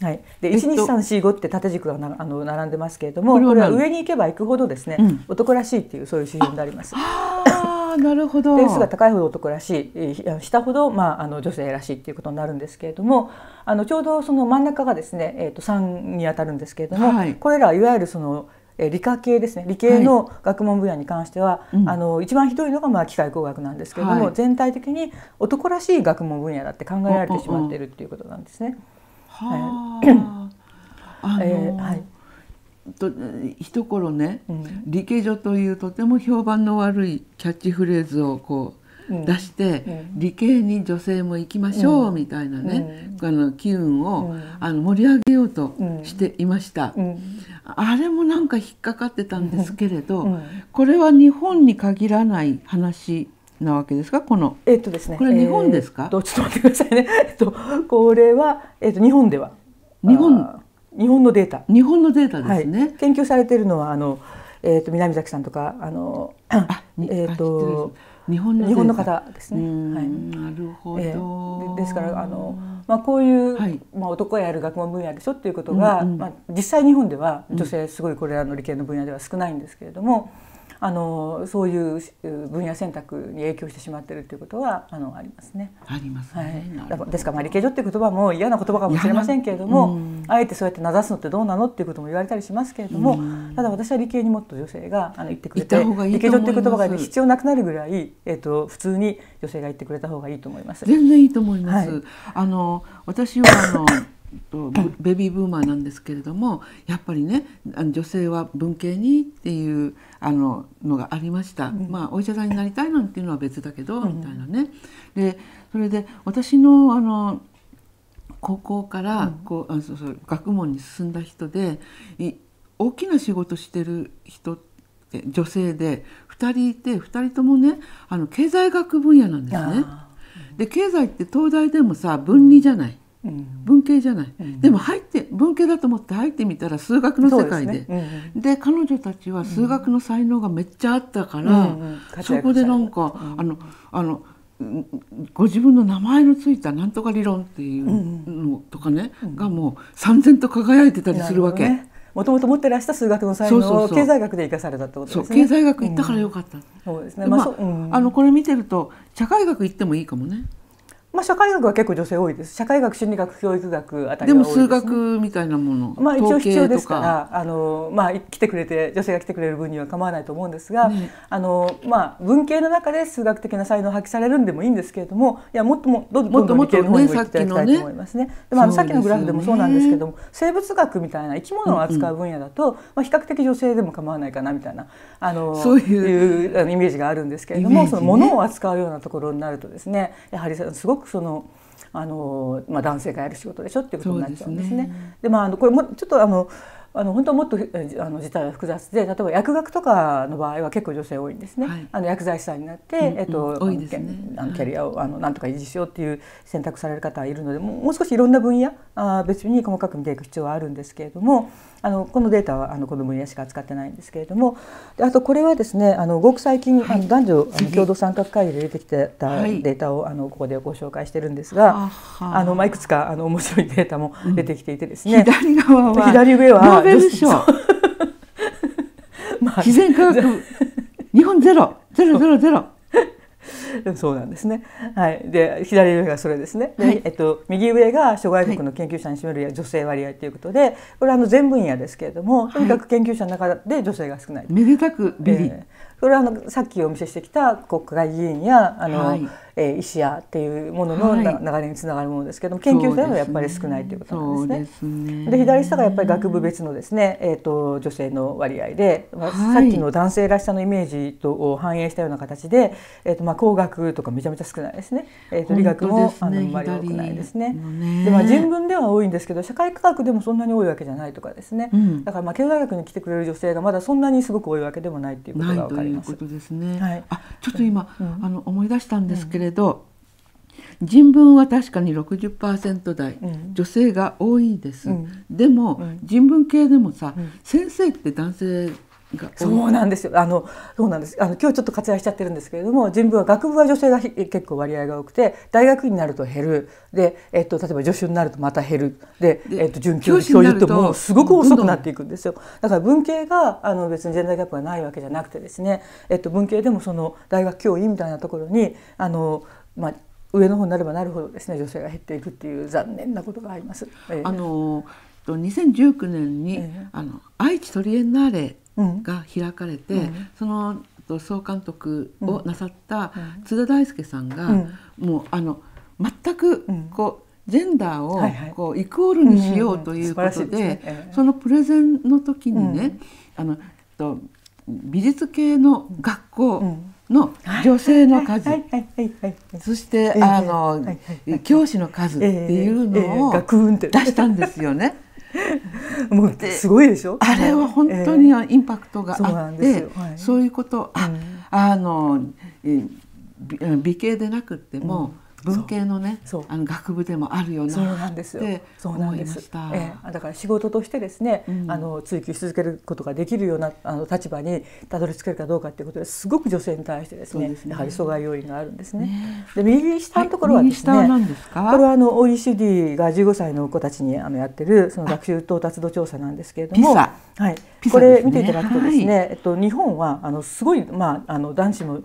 はい、で1、えっと、2 3 4 5って縦軸がなあの並んでますけれどもこれは上に行けば行くほどですね、うん、男らしいっていうそういう指標になります。あなるほど点数が高いほど男らしい下ほど、まあ、あの女性らしいっていうことになるんですけれどもあのちょうどその真ん中がですね、えー、と3にあたるんですけれども、はい、これらはいわゆるその理科系ですね理系の学問分野に関しては、はいあの一番ひどいのがまあ機械工学なんですけれども、全体的に男らしい学問分野だって考えられてしまっているっていうことなんですね。うんうんはい、あのえー、はいと一頃ね、うん、理系女というとても評判の悪いキャッチフレーズをこう、出して、うん、理系に女性も行きましょうみたいなね、あの機運を、あの盛り上げようとしていました、あれもなんか引っかかってたんですけれど、これは日本に限らない話なわけですかこのえっとですねこれ日本ですか、えー、ちょっと待ってくださいね *laughs* えっとこれはえっと日本では日本日本のデータ日本のデータですね、はい、研究されているのはあのえっ、ー、と南崎さんとかあのあえっ、と日本の日本の方ですねはいなるほど、えー、ですからあのまあこういう、はい、まあ男がやる学問分野でしょっていうことが、うんうん、まあ実際日本では女性すごいこれらの理系の分野では少ないんですけれども、うんあのそういう分野選択に影響してしまっているということはあのありますね。あります、ね、はい、ですから、まあ、理系女っていう言葉も嫌な言葉かもしれませんけれども、うん、あえてそうやって名指すのってどうなのっていうことも言われたりしますけれども、うん、ただ私は理系にもっと女性があの言ってくれて理系女っていう言葉がね、必要なくなるぐらい、えーと、と普通に女性が言ってくれた方がいいと思います。全然いいと思います、はい、あの私はあの *coughs* ベビーブーマーなんですけれどもやっぱりね女性は文系にっていうあののがありました、うん、まあ、お医者さんになりたいなんていうのは別だけど、うん、みたいなね。でそれで私のあの高校からこう、あそうそう学問に進んだ人で大きな仕事してる人って女性で2人いて2人ともねあの経済学分野なんですね。で経済って東大でもさ分離じゃない。文系じゃない、うん、でも入って文系だと思って入ってみたら数学の世界でで、ねうん、で彼女たちは数学の才能がめっちゃあったから、そこでなんか、あのあのご自分の名前のついたなんとか理論っていうのとかね、がもう三千と輝いてたりするわけ。もともと持ってらした数学の才能を経済学で生かされたってことですね。経済学行ったからよかった。そうですね。まあ、あのこれ見てると社会学行ってもいいかもね。まあ、社会学は結構女性多いです社会学心理学教育学あたりで、ね,、も数学みたいなもの、まあ、一応必要ですからあの、まあ、来てくれて女性が来てくれる分には構わないと思うんですが、ね、あのまあ、文系の中で数学的な才能を発揮されるんでもいいんですけれどもいやもっともどんどんどん理系の方にも行っていただきたいと思いますね。もっともっとねでまあ、さっきのグラフでもそうなんですけれども、ね、生物学みたいな生き物を扱う分野だと、うんうん、まあ、比較的女性でも構わないかなみたいなあのそういうイメージがあるんですけれども、その物を扱うようなところになるとですねやはりすごくくそのあの、まあ、男性がやる仕事でしょっていうことになっちゃうんですね。で、ね、まあ、あのこれもちょっとあのあの本当はもっとあの事態が複雑で例えば薬学とかの場合は結構女性多いんですね、はい、あの薬剤師さんになって、うんうん、えっと、ね、あのキャリアをあのなんとか維持しようっていう選択される方いるのでもう少しいろんな分野あ別に細かく見ていく必要はあるんですけれどもあのこのデータはあの子どにしか扱ってないんですけれどもあとこれはですねあのごく最近、はい、あの男女あの共同参画会議で出てきてたデータを、はい、あのここでご紹介してるんですが、あのまあ、いくつかあの面白いデータも出てきていてですね、うん、左側は左上は *laughs* まあ、自然科学日本ゼロゼロゼロゼロそうなんですね。はい、で左上がそれですね。はい、えっと、右上が諸外国の研究者に占める女性割合ということで、これあの全分野ですけれどもとにかく研究者の中で女性が少ない。めでたくビリ、えーそれはあのさっきお見せしてきた国会議員やあの、はい、えー、医師やっていうものの、はい、流れにつながるものですけども研究ではやっぱり少ないということなんですね。で、ね、左下がやっぱり学部別のですね、えーと、女性の割合で、はい、さっきの男性らしさのイメージとを反映したような形で、えーとまあ、工学とかめちゃめちゃ少ないですね、えーと、理学も、あのあまり多くないですね。ねでまあ、人文では多いんですけど社会科学でもそんなに多いわけじゃないとかですね、うん、だからまあ経済学に来てくれる女性がまだそんなにすごく多いわけでもないっていうことが分かりということですね。はい、あ、ちょっと今、うん、あの思い出したんですけれど、うん、人文は確かに60%台、うん、女性が多いです。でも、人文系でもさ、先生って男性そうなんですよ。あのそうなんです。あの今日ちょっと割愛しちゃってるんですけれども、人文は学部は女性が結構割合が多くて、大学院になると減る。で、えっと例えば助手になるとまた減る。で、えっと準教授教授てもうすごく遅くなっていくんですよ。だから文系があの別にジェンダーギャップがないわけじゃなくてですね、えっと文系でもその大学教員みたいなところにあのまあ上の方になればなるほどですね女性が減っていくっていう残念なことがあります。えー、あの2019年に、えー、あの愛知トリエンナーレが開かれて、うん、その総監督をなさった津田大輔さんが、もうあの全くこう、ジェンダーをこうイコールにしようということでそのプレゼンの時にね、あのと美術系の学校の女性の数そしてあの教師の数っていうのを出したんですよね。もうすごいでしょあれは本当にインパクトがあって、そういうことあ、あの美形でなくっても、文系のねそうあの学部でもあるよなそうなんですよそうなんです、ええ、だから仕事としてですね、うん、あの追求し続けることができるようなあの立場にたどり着けるかどうかっていうことですごく女性に対してですね、ね、やはり阻害要因があるんですね。ねで右下のところはですね、はい、すかこれはあの OECD が15歳の子たちにあのやってるその学習到達度調査なんですけれども。はい、ね、これ見ていただくとですね、はい、えっと、日本はあのすごい、まあ、あの男子も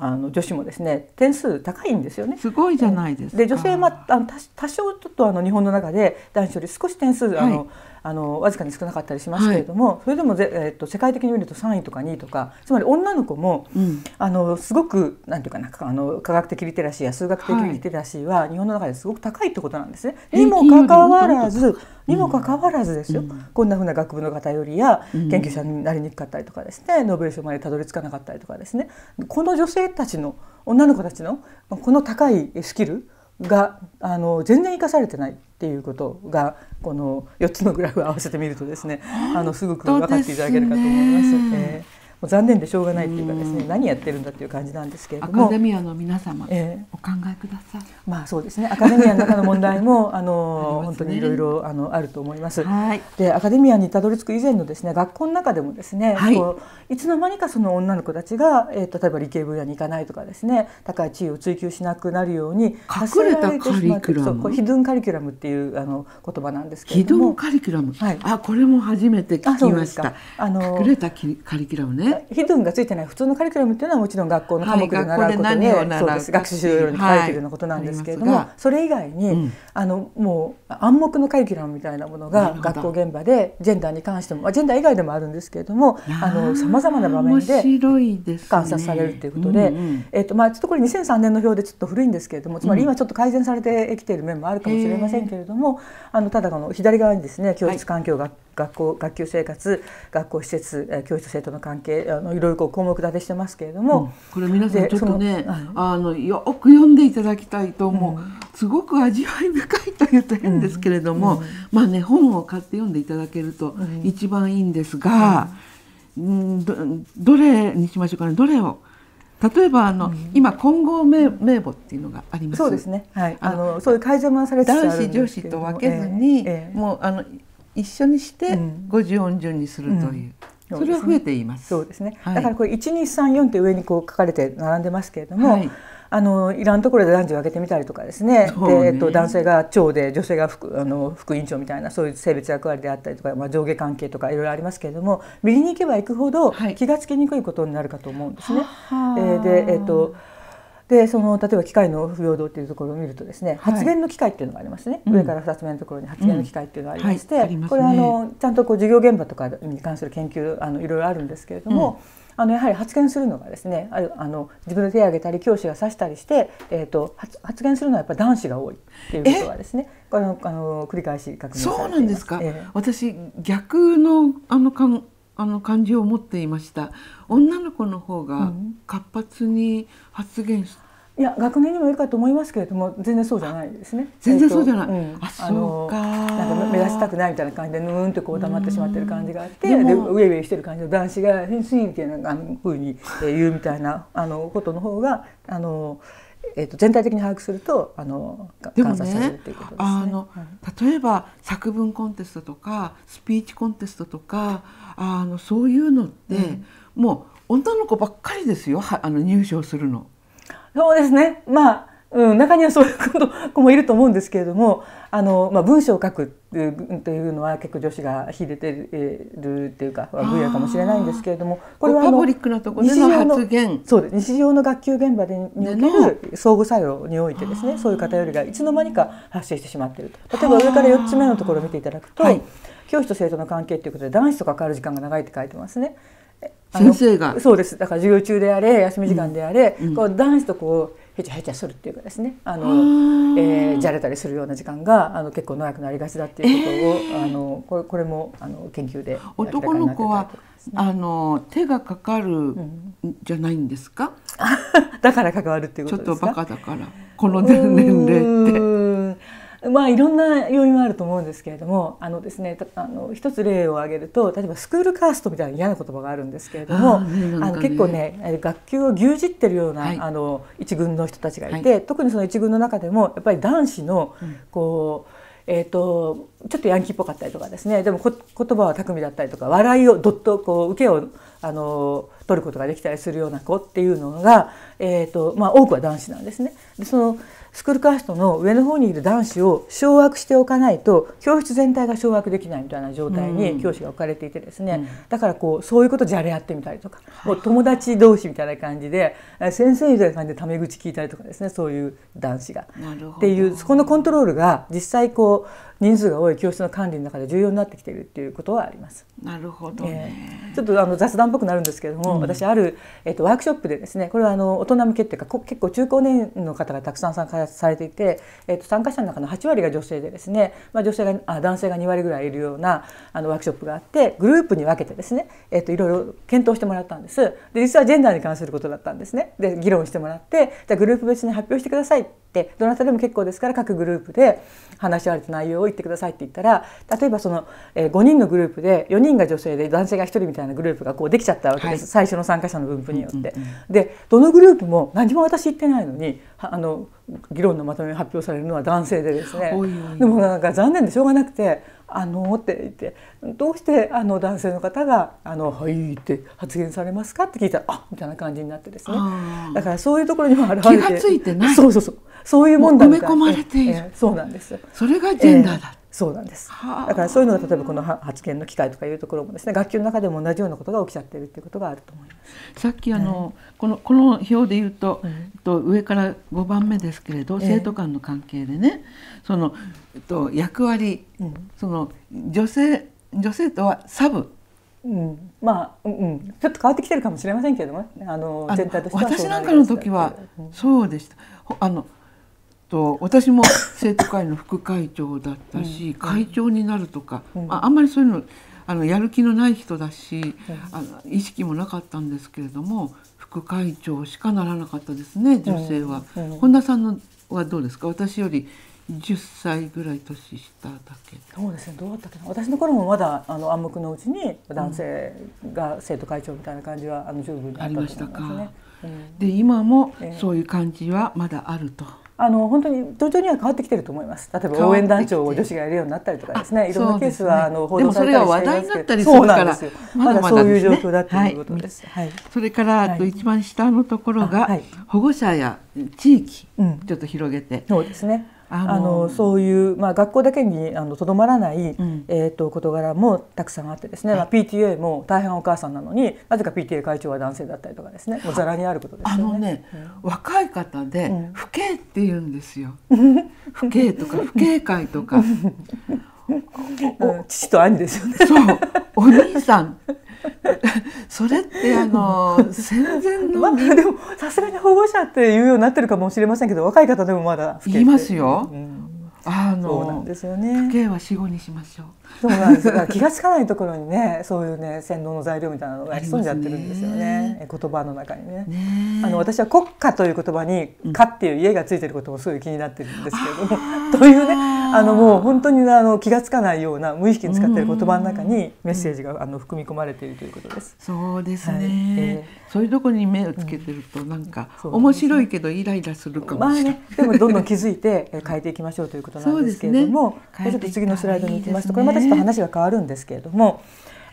あの女子もですね点数高いんですよね。すごいじゃないですで女性はあの多少ちょっとあの日本の中で男子より少し点数あの、はいあのわずかに少なかったりしますけれども、はい、それでもぜ、えーと、世界的に見ると3位とか2位とかつまり女の子も、うん、あのすごくなんていうかなあの科学的リテラシーや数学的リテラシーは日本の中ですごく高いってことなんですね。にもかかわらずにもかかわらずですよ、うん、こんなふうな学部の偏りや研究者になりにくかったりとかですね、うん、ノーベル賞までたどり着かなかったりとかですねこの女性たちの女の子たちのこの高いスキルがあの全然生かされてないっていうことがこの4つのグラフを合わせてみるとですねあのすごく分かっていただけるかと思います。残念でしょうがないっていうかですね、何やってるんだっていう感じなんですけれどもアカデミアの皆様、えー、お考えくださいまあそうですねアカデミアの中の問題も *laughs* あの、ね、本当にいろいろあのあると思います。でアカデミアにたどり着く以前のですね学校の中でもですね、はい、こういつの間にかその女の子たちが、えー、例えば理系分野に行かないとかですね高い地位を追求しなくなるように隠れたカリキュラムそうヒドゥンカリキュラムっていうあの言葉なんですけれどもヒドゥンカリキュラム、はい、あこれも初めて聞きましたあの隠れたカリキュラムねヒドゥンがついてない普通のカリキュラムっていうのはもちろん学校の科目で習うことに、はい、そうです学習用に書いているようなことなんですけれども、はい、それ以外に、うん、あのもう暗黙のカリキュラムみたいなものが学校現場でジェンダーに関してもジェンダー以外でもあるんですけれどもさまざまな場面で観察されるということで、えとまあ、ちょっとこれ2003年の表でちょっと古いんですけれどもつまり今ちょっと改善されてきている面もあるかもしれませんけれども、あのただこの左側にですね教室環境が、はい、学校学級生活学校施設教室生徒の関係あのいろいろこう項目立てしてますけれども、うん、これ皆さんちょっとねあのよく読んでいただきたいと思う、うん、すごく味わい深いと言うと変ですけれども、うん、まあね本を買って読んでいただけると一番いいんですが、うんどどれにしましょうかねどれを例えばあの、うん、今混合名名簿っていうのがあります。そうですね。はい。あのそういう改ざんされてる男子女子と分けずに、えーえー、もうあの一緒にして五十音順にするという。うんそれは増えています。そうですね。はい、だからこれ一二三四って上にこう書かれて並んでますけれども、はい、あのいらんところで男女を分けてみたりとかですね。ねでえっと男性が長で女性が副あの副院長みたいなそういう性別役割であったりとか、まあ上下関係とかいろいろありますけれども、右に行けば行くほど気がつきにくいことになるかと思うんですね。はい、えー、でえっと。でその例えば機械の不平等というところを見るとですね、発言の機会っていうのがありますね、上から2つ目のところに発言の機会っていうのがありまして、うんはいね、これあのちゃんとこう授業現場とかに関する研究あのいろいろあるんですけれども。うんあのやはり発言するのがですねあるあの自分で手を挙げたり教師が指したりして、えーと、発言するのはやっぱり男子が多いっていうことはですねあのあの繰り返し確認そうなんですか、えー、私逆のあの考あの感じを持っていました女の子の方が活発に発言し、うん、いや学年にもよるかと思いますけれども全然そうじゃないですね全然そうじゃない、えーうん、あそうかなんか目指したくないみたいな感じでぬーんとこう黙ってしまってる感じがあってでウェイウェイしてる感じの男子が「変身」みたいなふうに言うみたいなあのことの方があのえー、と全体的に把握するとあの観察されるということですね。ねあの、うん、例えば作文コンテストとかスピーチコンテストとかあのそういうのって、うん、もう女の子ばっかりですよあの入賞するの。そうですねまあうん、中にはそういう子もいると思うんですけれどもあの、まあ、文章を書くっていうのは結構女子が秀でてるっていうか分野かもしれないんですけれどもこれはあの日常の日常の学級現場でにおける相互作用においてですねそういう偏りがいつの間にか発生してしまっていると例えば上から4つ目のところを見ていただくと、はい、教師と生徒の関係ということで男子と関わる時間が長いって書いてますね。先生がそうですだから授業中であれ休み時間であれ、うん、こう男子とこうへちゃへちゃするっていうかですねあのあ、えー、じゃれたりするような時間があの結構長くなりがちだっていうことを、えー、あのこれこれもあの研究で、ね、男の子はあの手がかかるじゃないんですか、*laughs* だから関わるっていうことですかちょっとバカだからこの年齢って。まあいろんな要因はあると思うんですけれどもあのですねあの一つ例を挙げると例えばスクールカーストみたいな嫌な言葉があるんですけれどもあ、ね、あの結構ね学級を牛耳ってるような、はい、あの一軍の人たちがいて、はい、特にその一軍の中でもやっぱり男子のこう、うんえーと、ちょっとヤンキーっぽかったりとかですねでも言葉は巧みだったりとか笑いをどっとこう受けをあの取ることができたりするような子っていうのが、えーとまあ、多くは男子なんですね。でそのスクールカーストの上の方にいる男子を掌握しておかないと教室全体が掌握できないみたいな状態に教師が置かれていてですね、うん、だからこうそういうことじゃれ合ってみたりとか、はい、もう友達同士みたいな感じで先生みたいな感じでタメ口聞いたりとかですねそういう男子が。なるほどっていうそこのコントロールが実際こう人数が多い教室の管理の中で重要になってきているっていうことはあります。なるほど、ねえー、ちょっとあの雑談っぽくなるんですけれども、うん、私あるえっ、ー、とワークショップでですね、これはあの大人向けっていうか結構中高年の方がたくさん参加されていて、えっ、ー、と参加者の中の8割が女性でですね、まあ女性があ男性が2割ぐらいいるようなあのワークショップがあって、グループに分けてですね、えっ、ー、といろいろ検討してもらったんです。で実はジェンダーに関することだったんですね。で議論してもらって、じゃグループ別に発表してくださいって、どなたでも結構ですから各グループで話し合われた内容を言ってくださいって言ったら例えばその、え5人のグループで4人が女性で男性が1人みたいなグループがこうできちゃったわけです、はい、最初の参加者の分布によって。うんうんうん、でどのグループも何も私言ってないのにあの議論のまとめ発表されるのは男性でですねでもなんか残念でしょうがなくてあの」って言って「どうしてあの男性の方が「あのはい」って発言されますかって聞いたら「あみたいな感じになってですねだからそういうところにも表れて気がついてないそうそうそうそういうもんだ埋め込まれている、えー、そうなんですそれがジェンダーだ、えーそうなんです。だからそういうのが例えばこの発言の機会とかいうところもですね、学級の中でも同じようなことが起きちゃってるっていうことがあると思います。さっきあの、えー、このこの表で言うと、えー、と上から5番目ですけれど、生徒間の関係でね、そのと役割、うん、その女性女性とはサブ、うん、まあ、うん、ちょっと変わってきてるかもしれませんけどねあの全体としては私なんかの時はそうでした。あのと私も生徒会の副会長だったし、うん、会長になるとか、うん、ああんまりそういうのあのやる気のない人だし、うん、あの意識もなかったんですけれども副会長しかならなかったですね女性は。本田さんのはどうですか私より十歳ぐらい年下だけそうですねどうだったっけ私の頃もまだあの暗黙のうちに男性が生徒会長みたいな感じは、あの十分にありましたか、うん、で今もそういう感じはまだあると。えーあの本当に徐々には変わってきてると思います。例えば応援団長を女子がやるようになったりとかですね、いろんなケースは、あの報道されたりしてますけど、そうなんですよ。まだそういう状況だっていうことです。はい。それからあと一番下のところが、保護者や地域、ちょっと広げて、そうですね。あのそういう、まあ、学校だけにとどまらない、うん、えーと、事柄もたくさんあってですね、はい、まあ、PTA も大変お母さんなのになぜか PTA 会長は男性だったりとかですねもうざらにあることですよね。ねうん、若い方で「不敬」って言うんですよ。*laughs* 不敬とか不敬会とか *laughs* *laughs* 父と兄ですよね。そう、お兄さん。*laughs* それってあの戦前の、まあ、でもさすがに保護者っていうようになってるかもしれませんけど若い方でもまだ言いますよ、うん、あのそうなんですよね時計は死後にしましょうでもなんですが気が付かないところにねそういうね洗脳の材料みたいなのが潜んじゃってるんですよね、ね、言葉の中にね、ね、あの私は国家という言葉に「家」っていう家がついてることもすごい気になってるんですけれども、*laughs* というねあのもう本当にあの気が付かないような無意識に使っている言葉の中にメッセージがあの含み込まれているということです。そうですね。はい、えー、そういうところに目をつけてるとなんか、面白いけどイライラするかもしれない。まあね、でもどんどん気づいて変えていきましょうということなんですけれども、ね、ちょっと次のスライドに行きますと、ね、これまたちょっと話が変わるんですけれども。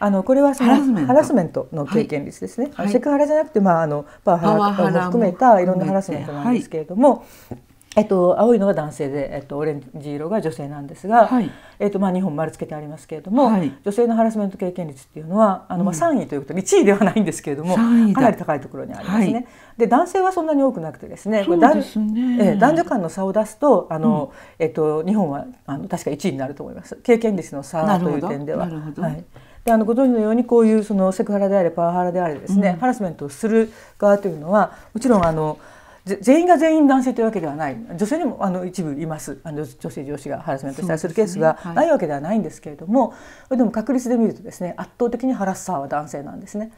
あのこれはそのハラスメントの経験率ですね、はい、セクハラじゃなくて、まあ、あのパワハラとかも含めたいろんなハラスメントなんですけれども、はいえっと、青いのが男性で、えっと、オレンジ色が女性なんですが、はい、えっとまあ、2本丸つけてありますけれども、はい、女性のハラスメント経験率っていうのはあの、まあ、3位ということで、うん、1位ではないんですけれどもかなり高いところにありますね。はい、で男性はそんなに多くなくてですねそうですねえ男女間の差を出すとあの、うん、えっと、日本はあの確か1位になると思います経験率の差という点では。はいであのご存知のようにこういうそのセクハラであれパワハラであれですね、うん、ハラスメントをする側というのはもちろんあの全員が全員男性というわけではない女性にもあの一部いますあの女性上司がハラスメントしたりするケースがないわけではないんですけれどもで,、も確率で見るとですね圧倒的にハラッサーは男性なんですね。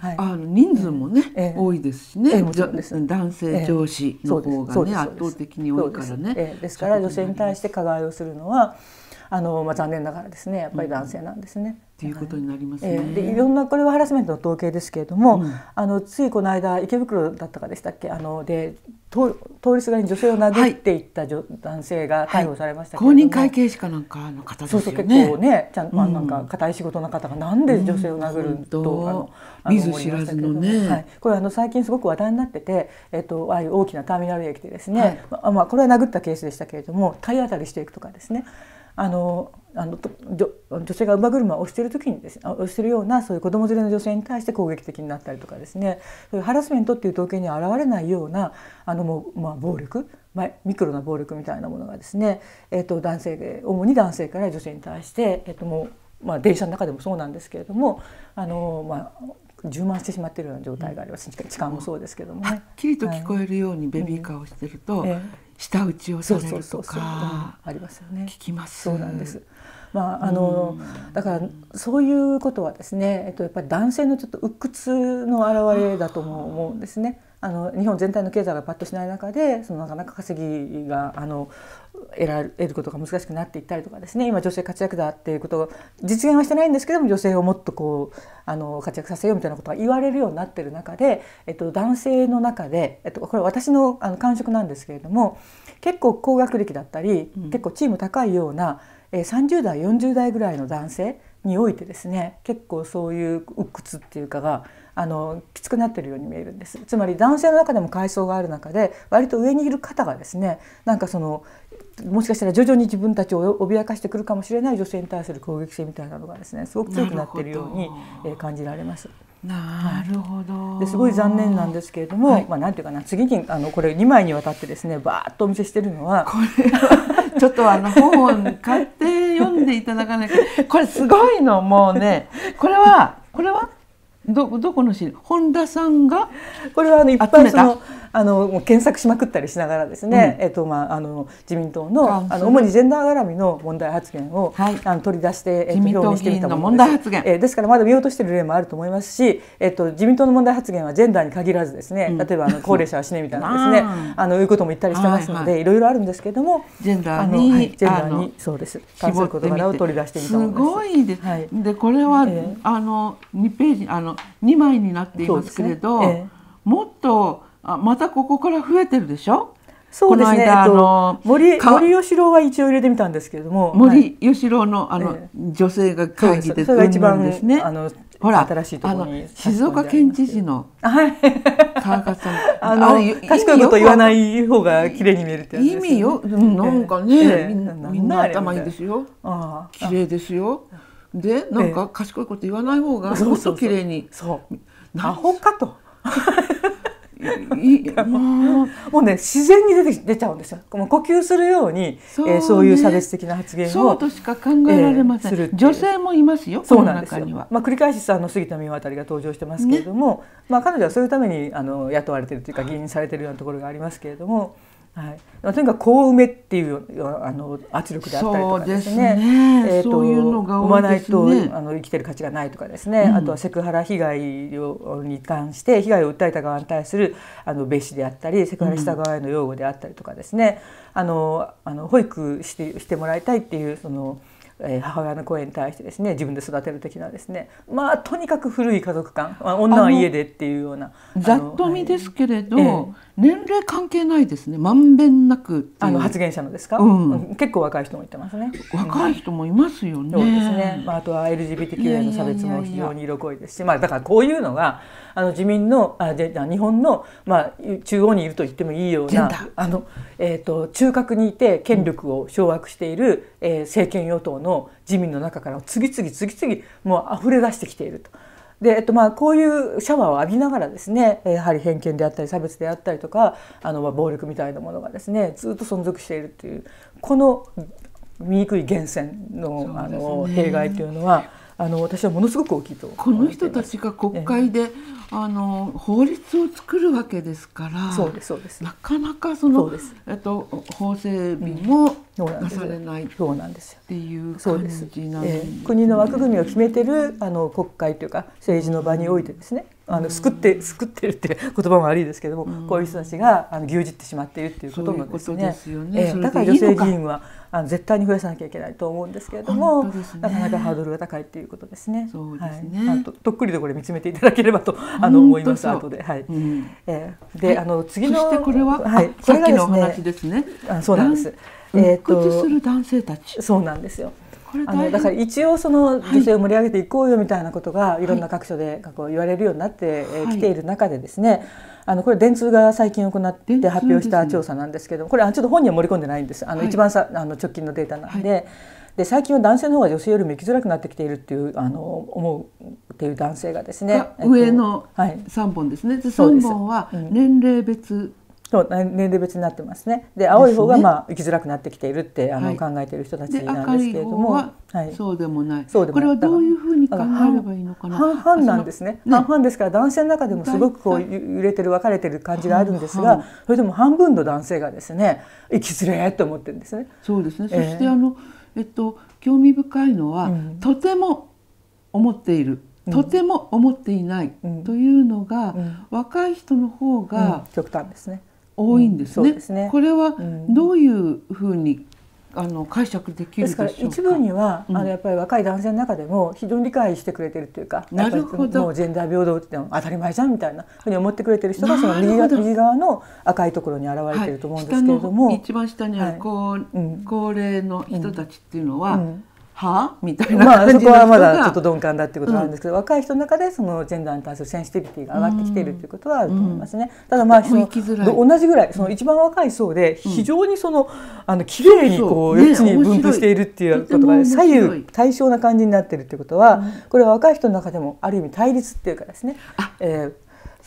はい、あの人数もね、えー、多いですしね、えー、男性上司の方がね、えー、圧倒的に多いからね。ですから女性に対して加害をするのはあの、まあ、残念ながらですねやっぱり男性なんですね。と、うん、いうことになりますね、えー、でいろんなこれはハラスメントの統計ですけれども、うん、あのついこの間池袋だったかでしたっけあので通りすがりに女性を殴っていった女、はい、男性が逮捕されましたけれども、はい、公認会計士かなんかの方ですよね。そうそう結構ねちゃん、まあ、なんか硬い仕事の方がなんで女性を殴ると、ん、あの見ず知らずのね、はい、これあの最近すごく話題になってて、えっ、ー、とああいう大きなターミナル駅でですね、はい、まあ、これは殴ったケースでしたけれども体当たりしていくとかですね。あのあの女性が馬車を押してる時にです、ね、押してるようなそういう子供連れの女性に対して攻撃的になったりとかですねそういうハラスメントっていう統計に現れないようなあのもう、まあ、暴力、まあ、ミクロな暴力みたいなものがですね、えー、と男性で主に男性から女性に対して、えー、ともう、まあ、電車の中でもそうなんですけれどもあの、まあ、充満してしまっているような状態があります、うん、痴漢もそうですけども、ね、はっきりと聞こえるようにベビーカーをしてると、うんええ舌打ちをされるとかありますよね聞きますそうなんですまああの、うん、だからそういうことはですね、えっと、やっぱり男性のちょっと鬱屈の表れだとも思うんですね。あの日本全体の経済がパッとしない中でそのなかなか稼ぎがあの得ら得ることが難しくなっていったりとかですね今女性活躍だっていうことを実現はしてないんですけども女性をもっとこうあの活躍させようみたいなことが言われるようになってる中で、えっと、男性の中で、えっと、これ私のあの感触なんですけれども結構高学歴だったり、うん、結構チーム高いような、えー、30代40代ぐらいの男性においてですね結構そういう鬱屈っていうかがあのきつくなってるように見えるんですつまり男性の中でも階層がある中で割と上にいる方がですねなんかそのもしかしたら徐々に自分たちを脅かしてくるかもしれない女性に対する攻撃性みたいなのがですねすごく強くなっているように感じられます。なるほど、ですごい残念なんですけれども、はい、まあなんていうかな次にあのこれ2枚にわたってですねバーッとお見せしてるのはこれはちょっとあの本を買って読んでいただかないと *laughs* これすごいのもうねこれはこれはどどこのシーン本田さんがこれはあのいっそのあのもう検索しまくったりしながらですね、うん、えっとまああの自民党のあの主にジェンダー絡みの問題発言を、はい、あの取り出して、えっと、自民してみたも問題発言、えですからまだ見落としている例もあると思いますし、えっと自民党の問題発言はジェンダーに限らずですね、例えばあの高齢者は死ねみたいなですね、*laughs* あのいうことも言ったりしてますので、はいろ、はいろあるんですけれども、ジェンダーに、はい、ジェンダーにそうです。関する事柄を取り出してみたす。すごいです。はい、でこれは、えー、あの二ページあの二枚になっていますけれど、ええー、もっとあまたここから増えてるでしょそうですね。あの森森吉郎は一応入れてみたんですけれども、森吉郎のあの、えー、女性が会議でそれ一番ですね。あのほら新しいところに静岡県知事の川勝さん、*laughs* あの賢いこと言わない方が綺麗に見えるって意味よ。なんかね、みんなみんな頭いいですよ。綺麗ですよ。でなんか賢いこと言わない方がもっと綺麗に。そう。アホかと。もうね自然に出て出ちゃうんですよ。もう呼吸するようにそう,、えー、そういう差別的な発言をそうとしか考えられません。えー、女性もいますよ。そうなんですよ。まあ繰り返しあの杉田美和あたりが登場してますけれども、ね、まあ彼女はそういうためにあの雇われてるというか議員されてるようなところがありますけれども。はい、とにかくこう埋めっていうあの圧力であったりとかですねそうえーと、いうのが、ね、まないとあの生きてる価値がないとかですね、うん、あとはセクハラ被害に関して被害を訴えた側に対するあの蔑視であったりセクハラした側への擁護であったりとかですね、うん、あのあの保育してしてもらいたいっていうその母親の声に対してですね自分で育てる的なですねまあとにかく古い家族観女は家でっていうようなざっと見ですけれど、え年齢関係ないですねまんべんなくあの発言者のですか、うん、結構若い人も言ってますね若い人もいますよね、そうですね、まあ、あとは LGBTQI の差別も非常に色濃いですしまあ、だからこういうのがあの自民のあで日本の、まあ、中央にいると言ってもいいようなあの、えーと、と中核にいて権力を掌握している、うん、えー、政権与党の自民の中から次々次々もう溢れ出してきていると。で、えっと、まあこういうシャワーを浴びながらですねやはり偏見であったり差別であったりとかあの暴力みたいなものがですねずっと存続しているっていうこの醜い源泉の,、あの弊害というのは。あの私はものすごく大きいとこの人たちが国会で、ええ、あの法律を作るわけですからそうですそうですなかなかそのえっと、法整備もなされない、そうなんですよっていう感じなんです、ね,、ねえ国の枠組みを決めてるあの国会というか政治の場においてですね、うんあの救って救ってるって *laughs* 言葉も悪いですけども、うん、こういう人たちがあの牛耳ってしまっているっていうこともですね。ねえー、だから女性議員はあの絶対に増やさなきゃいけないと思うんですけれども、ね、なかなかハードルが高いっていうことですね。そうですね。はい、ととっくりでこれ見つめていただければとあの思います後で、はい。うん、えー、で、はい、あの次のこれははいこれがですね。ですねあそうなんです。えっ、ー、と屈する男性たち。そうなんですよ。あのだから一応その女性を盛り上げていこうよみたいなことがいろんな各所でこう言われるようになってきている中でですね、あのこれ電通が最近行って発表した調査なんですけどこれちょっと本には盛り込んでないんですあの一番さ、あの直近のデータなんで。で最近は男性の方が女性よりも生きづらくなってきているっていうあの思うっていう男性がですね上の3本ですね、はい、3本は年齢別そう年齢別になってますね。で青い方がまあ生きづらくなってきているってあの、考えている人たちなんですけれども、はい、そうでもない。そうでもこれはどういうふうに考えればいいのかな。半々なんですね。半々ですから男性の中でもすごくこう揺れてる分かれてる感じがあるんですが、それでも半分の男性がですね生きづれと思ってるんですね。そうですね。そしてあの、えっと興味深いのは、とても思っている。とても思っていないというのが、若い人の方が、極端ですね多いんですね。うん、すねこれはどういうふうにあの解釈できるでから一部には、あのやっぱり若い男性の中でも非常に理解してくれてるっていうかなるほどもうジェンダー平等って当たり前じゃんみたいなふうに思ってくれてる人がその右側右側の赤いところに現れてると思うんですけれども、はい、一番下にある高はい、高齢の人たちっていうのは、うんうんはみたいなまあ、そこはまだちょっと鈍感だっていうことなんですけど、うん、若い人の中でそのジェンダーに対するセンシティビティが上がってきているということはあると思いますね。うん、ただまあその同じぐらいその一番若い層で非常にその、うん、あの綺麗にこう四つに分布しているっていうことが左右対称な感じになっているということは、これは若い人の中でもある意味対立っていうかですね。えー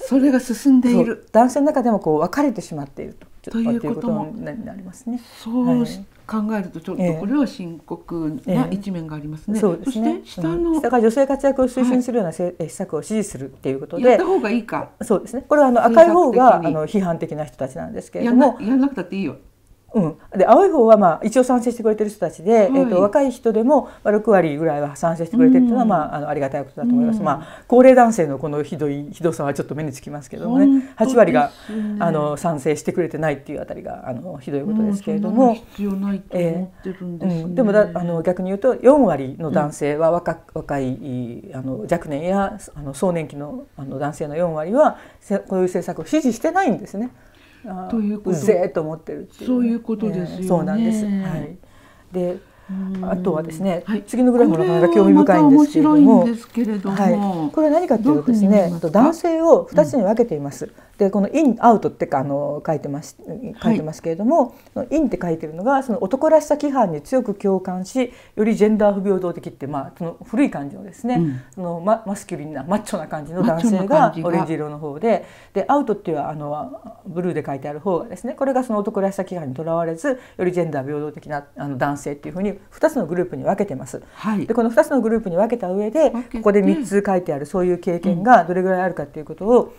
それが進んでいる男性の中でもこう分かれてしまっているとということになりますね。そう、はい考えるとちょっとこれは深刻な一面がありますね。えーえー、そすねそして下の、うん、下が女性活躍を推進するような、政策を支持するっていうことで、やった方がいいか。そうですね。これはあの赤い方があの批判的な人たちなんですけれども、やらなくたっていいよ。うん、で青い方はまあ一応賛成してくれてる人たちで、はい、えーと、若い人でもまあ6割ぐらいは賛成してくれてるというのは、まあ、あのありがたいことだと思います、うん、まあ、高齢男性のこのひどいひどさはちょっと目につきますけどもね8割があの賛成してくれてないっていうあたりがあのひどいことですけれども、必要ないと思ってるんです、ねえーうん、でもだあの逆に言うと4割の男性は若,、若いあの若年やあの壮年期のあの男性の4割はこういう政策を支持してないんですね。ということぜーと思ってるっていう、ね、そういうことですよね。そうなんです。はい。であとはですね、はい、次のグラフもなかなか興味深いんですけれども、はい、これは何かというとですね、男性を二つに分けています。うん、で、このインアウトってかあの書いてます書いてますけれども、はい、インって書いてるのがその男らしさ規範に強く共感し、よりジェンダー不平等的ってまあその古い感じのですね、うん、そのママスキュリンなマッチョな感じの男性がオレンジ色の方で、でアウトっていうあのブルーで書いてある方がですね、これがその男らしさ規範にとらわれず、よりジェンダー平等的なあの男性っていうふうに2つのグループに分けてます。はい、でこの2つのグループに分けた上でここで3つ書いてあるそういう経験がどれぐらいあるかということを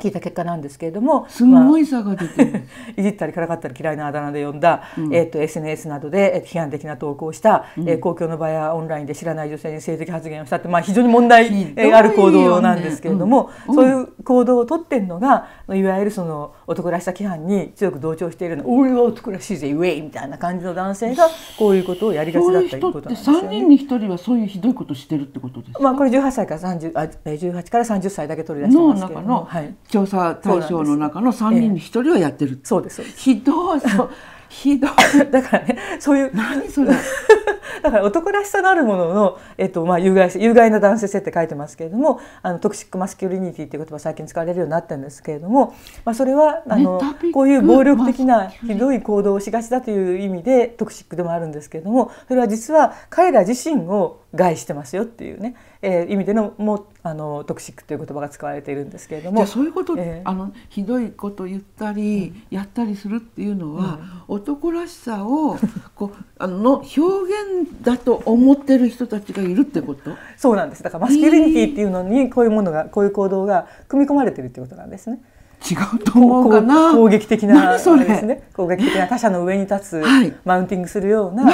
聞いた結果なんですけれどもすごい差が出てる、まあ、いじったりからかったり嫌いなあだ名で呼んだ、うん、えーと、SNS などで批判的な投稿をした、うん、えー、公共の場やオンラインで知らない女性に性的発言をしたって、まあ、非常に問題ある行動なんですけれども、ねうん、そういう行動をとってるのがいわゆるその。男らしさ規範に強く同調しているの俺は男らしいぜウェイみたいな感じの男性がこういうことをやりがちだったということなんですよね。3人に1人はそういうひどいことしてるってことですかまあこれ18歳から30あ18から30歳だけ取り出してますけども、はい、調査対象の中の3人に1人はやってるそうですひどいそう *laughs* ひどい *laughs* だからねそういう何それ *laughs* だから男らしさのあるものの、えっとまあ、有害有害な男性性って書いてますけれどもあのトクシックマスキュリニティっていう言葉最近使われるようになったんですけれども、まあ、それはあの、こういう暴力的なひどい行動をしがちだという意味でトクシックでもあるんですけれどもそれは実は彼ら自身を害してますよっていうね。えー、意味でのもあのトクシックという言葉が使われているんですけれどもそういうこと、えー、あのひどいこと言ったり、うん、やったりするっていうのは、うん、男らしさをこうあの表現だと思ってる人たちがいるってことそうなんですだからマスキュリニティっていうのにこういうものがこういう行動が組み込まれてるっていうことなんですね。違うと思うかな攻撃的なそれですね攻撃的な他者の上に立つ、はい、マウンティングするような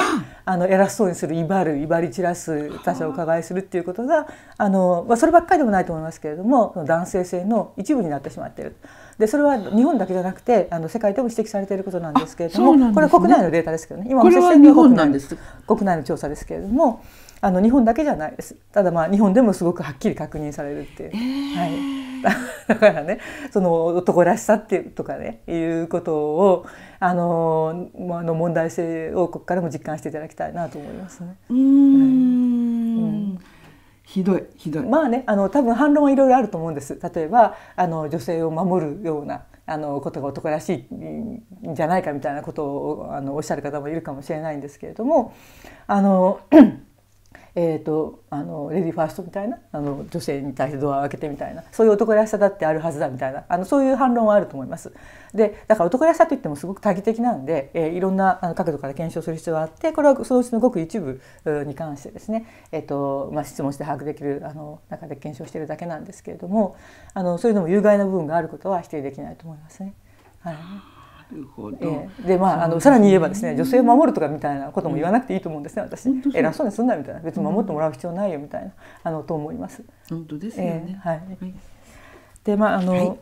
あの偉そうにする威張る威張り散らす他者を加害するっていうことがあの、まあ、そればっかりでもないと思いますけれども男性性の一部になってしまっている。でそれは日本だけじゃなくてあの世界でも指摘されていることなんですけれども、ね、これは国内のデータですけどね今これは日本なんです国内の調査ですけれどもあの日本だけじゃないですただまあ日本でもすごくはっきり確認されるっていう。えー、はい *laughs* だからねその男らしさっていうとかねいうことをあのあの問題性をここからも実感していただきたいなと思いますね。うん、うんひどいひどいまあねあの多分反論はいろいろあると思うんです例えばあの女性を守るようなあのことが男らしいんじゃないかみたいなことをあのおっしゃる方もいるかもしれないんですけれどもあのえーと、あのレディーファーストみたいなあの女性に対してドアを開けてみたいなそういう男らしさだってあるはずだみたいなあのそういう反論はあると思います。でだから男らしさといってもすごく多義的なんで、えー、いろんなあの角度から検証する必要があってこれはそのうちのごく一部に関してですね、えーとまあ、質問して把握できるあの中で検証しているだけなんですけれどもあのそういうのも有害な部分があることは否定できないと思いますね。はいえでまああのさらに言えばですね女性を守るとかみたいなことも言わなくていいと思うんですね私偉そうにすんなみたいな別に守ってもらう必要ないよみたいなあのと思います。本当ですね、えー、はい、はい、でまああの、はい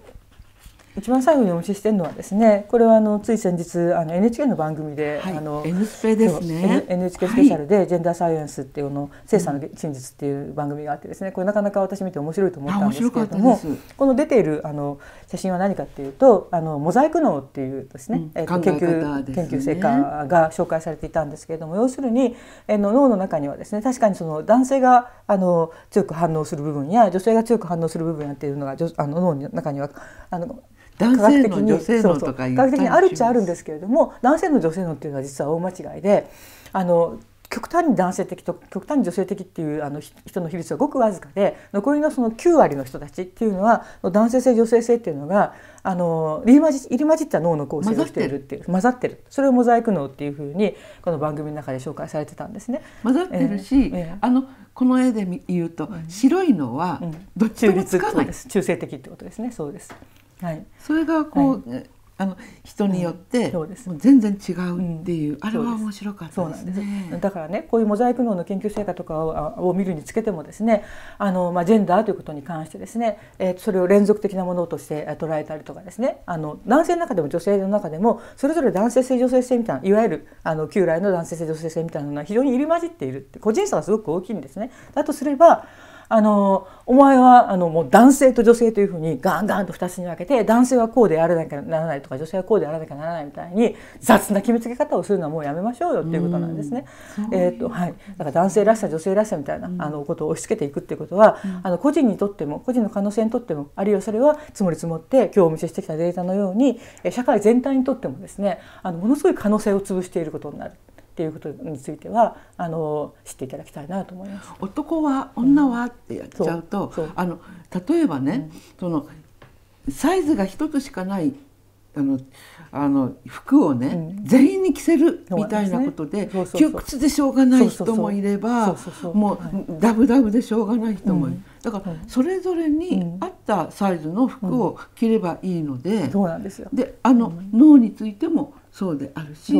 一番最後にお見せしてるのはですねこれはあのつい先日あの NHK の番組で、はい、N スペですね NHK スペシャルで「ジェンダーサイエンス」っていうの「性差の真実」っていう番組があってですねこれなかなか私見て面白いと思ったんですけれどもこの出ているあの写真は何かっていうとあのモザイク脳っていうですね、うん、えっと、研究、研究成果が紹介されていたんですけれども要するにえの脳の中にはですね確かにその男性があの強く反応する部分や女性が強く反応する部分やっていうのがあの脳の中にはあの男性の女性のとかう科学的にあるっちゃあるんですけれども男性の女性のっていうのは実は大間違いであの極端に男性的と極端に女性的っていうあの人の比率はごくわずかで残りのその9割の人たちっていうのは男性性女性性っていうのがあの入り混じ入り混じった脳の構成をしているっていう混ざってるそれをモザイク脳っていうふうにこの番組の中で紹介されてたんですね。混ざってるし、えー、あのこの絵で言うと、白いのはどっちもつかない、うん中立中性的ってことですねそうです。はい、それがこう、はい、あの人によって、う全然違うっていう、うん、あれは面白かった、そうなんですだからねこういうモザイク脳の研究成果とかを見るにつけてもですねあの、まあ、ジェンダーということに関してですね、えー、それを連続的なものとして捉えたりとかですねあの男性の中でも女性の中でもそれぞれ男性性女性性みたいないわゆるあの旧来の男性性女性性みたいなのは非常に入り混じっているって個人差がすごく大きいんですね。だとすればあのお前はあのもう男性と女性というふうにガンガンと2つに分けて男性はこうであらなきゃならないとか女性はこうであらなきゃならないみたいに雑な決めつけ方をするのはもうやめましょうよっていうことなんですね。えーとはい、だから男性らしさ女性らしさみたいな、あのことを押し付けていくっていうことは、あの個人にとっても個人の可能性にとってもあるいはそれは積もり積もって今日お見せしてきたデータのように社会全体にとってもですねあのものすごい可能性を潰していることになる。っていうことについてはあの知っていただきたいなと思います。男は女は、うん、ってやっちゃうと、ううあの例えばね、うん、そのサイズが一つしかないあのあの服をね、うん、全員に着せるみたいなことで窮屈でしょうがない人もいればもうダブダブでしょうがない人もいる、だからそれぞれに合ったサイズの服を着ればいいので,、そうなん、ですよであの、う脳についてもそうであるしジ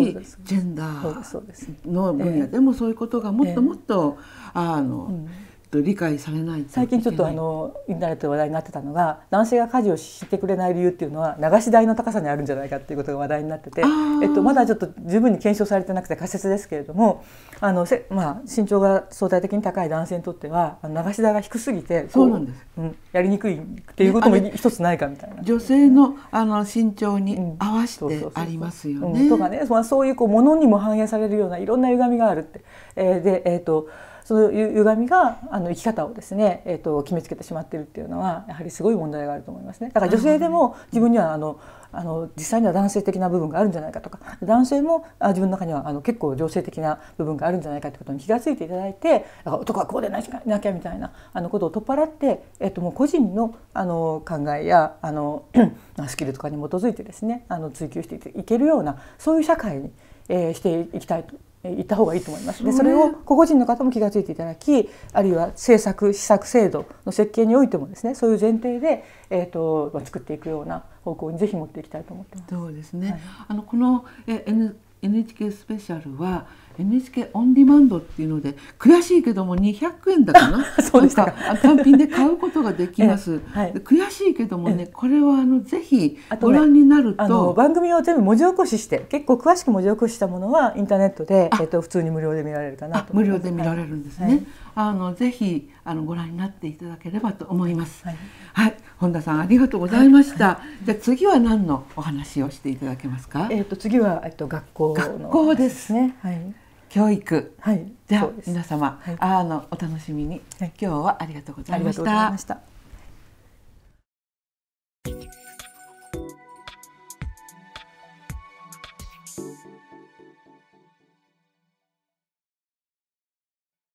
ェンダーの分野でもそういうことがもっともっと、あの、と理解されない最近ちょっとあのインターネットで話題になってたのが男性が家事をしてくれない理由っていうのは流し台の高さにあるんじゃないかっていうことが話題になってて、えっと、まだちょっと十分に検証されてなくて仮説ですけれどもあのせ、まあ、身長が相対的に高い男性にとっては流し台が低すぎてそうなんです、うん、やりにくいっていうことも一つないかみたいな。女性のあの身長に合わせてありますよね。とかね、まあ、そういうこうものにも反映されるようないろんな歪みがあるって。えー、で、えーとその歪みがあの生き方をですね、えーと、決めつけてしまっているっていうのはやはりすごい問題があると思いますね。だから女性でも自分にはあの、あの実際には男性的な部分があるんじゃないかとか男性もあ自分の中にはあの結構女性的な部分があるんじゃないかってことに気が付いていただいてだから男はこうでなきゃなきゃみたいなあのことを取っ払って、えっと、もう個人のあの考えやあの *clears throat* スキルとかに基づいてですねあの追求していけるようなそういう社会に、えー、していきたいといった方がいいと思います。でそれを個々人の方も気が付いていただきあるいは政策施策制度の設計においてもですねそういう前提で、えーと、と作っていくような方向にぜひ持っていきたいと思ってます。そうですね、はい、あのこの NHK スペシャルは NHK オンディマンドっていうので悔しいけども200円だかなそうでしたか単品で買うことができます、はい、悔しいけどもねこれはあのぜひご覧になると、ね、番組を全部文字起こしして結構詳しく文字起こしたものはインターネットで、えっと、普通に無料で見られるかなと無料で見られるんですね、はい、あのぜひあのご覧になっていただければと思います、はい、はい、本田さんありがとうございました、じゃ次は何のお話をしていただけますかえっと次はえっと学校学校ですねはい教育、はい、じゃあ皆様、はい、あのお楽しみに、はい、今日はありがとうございました。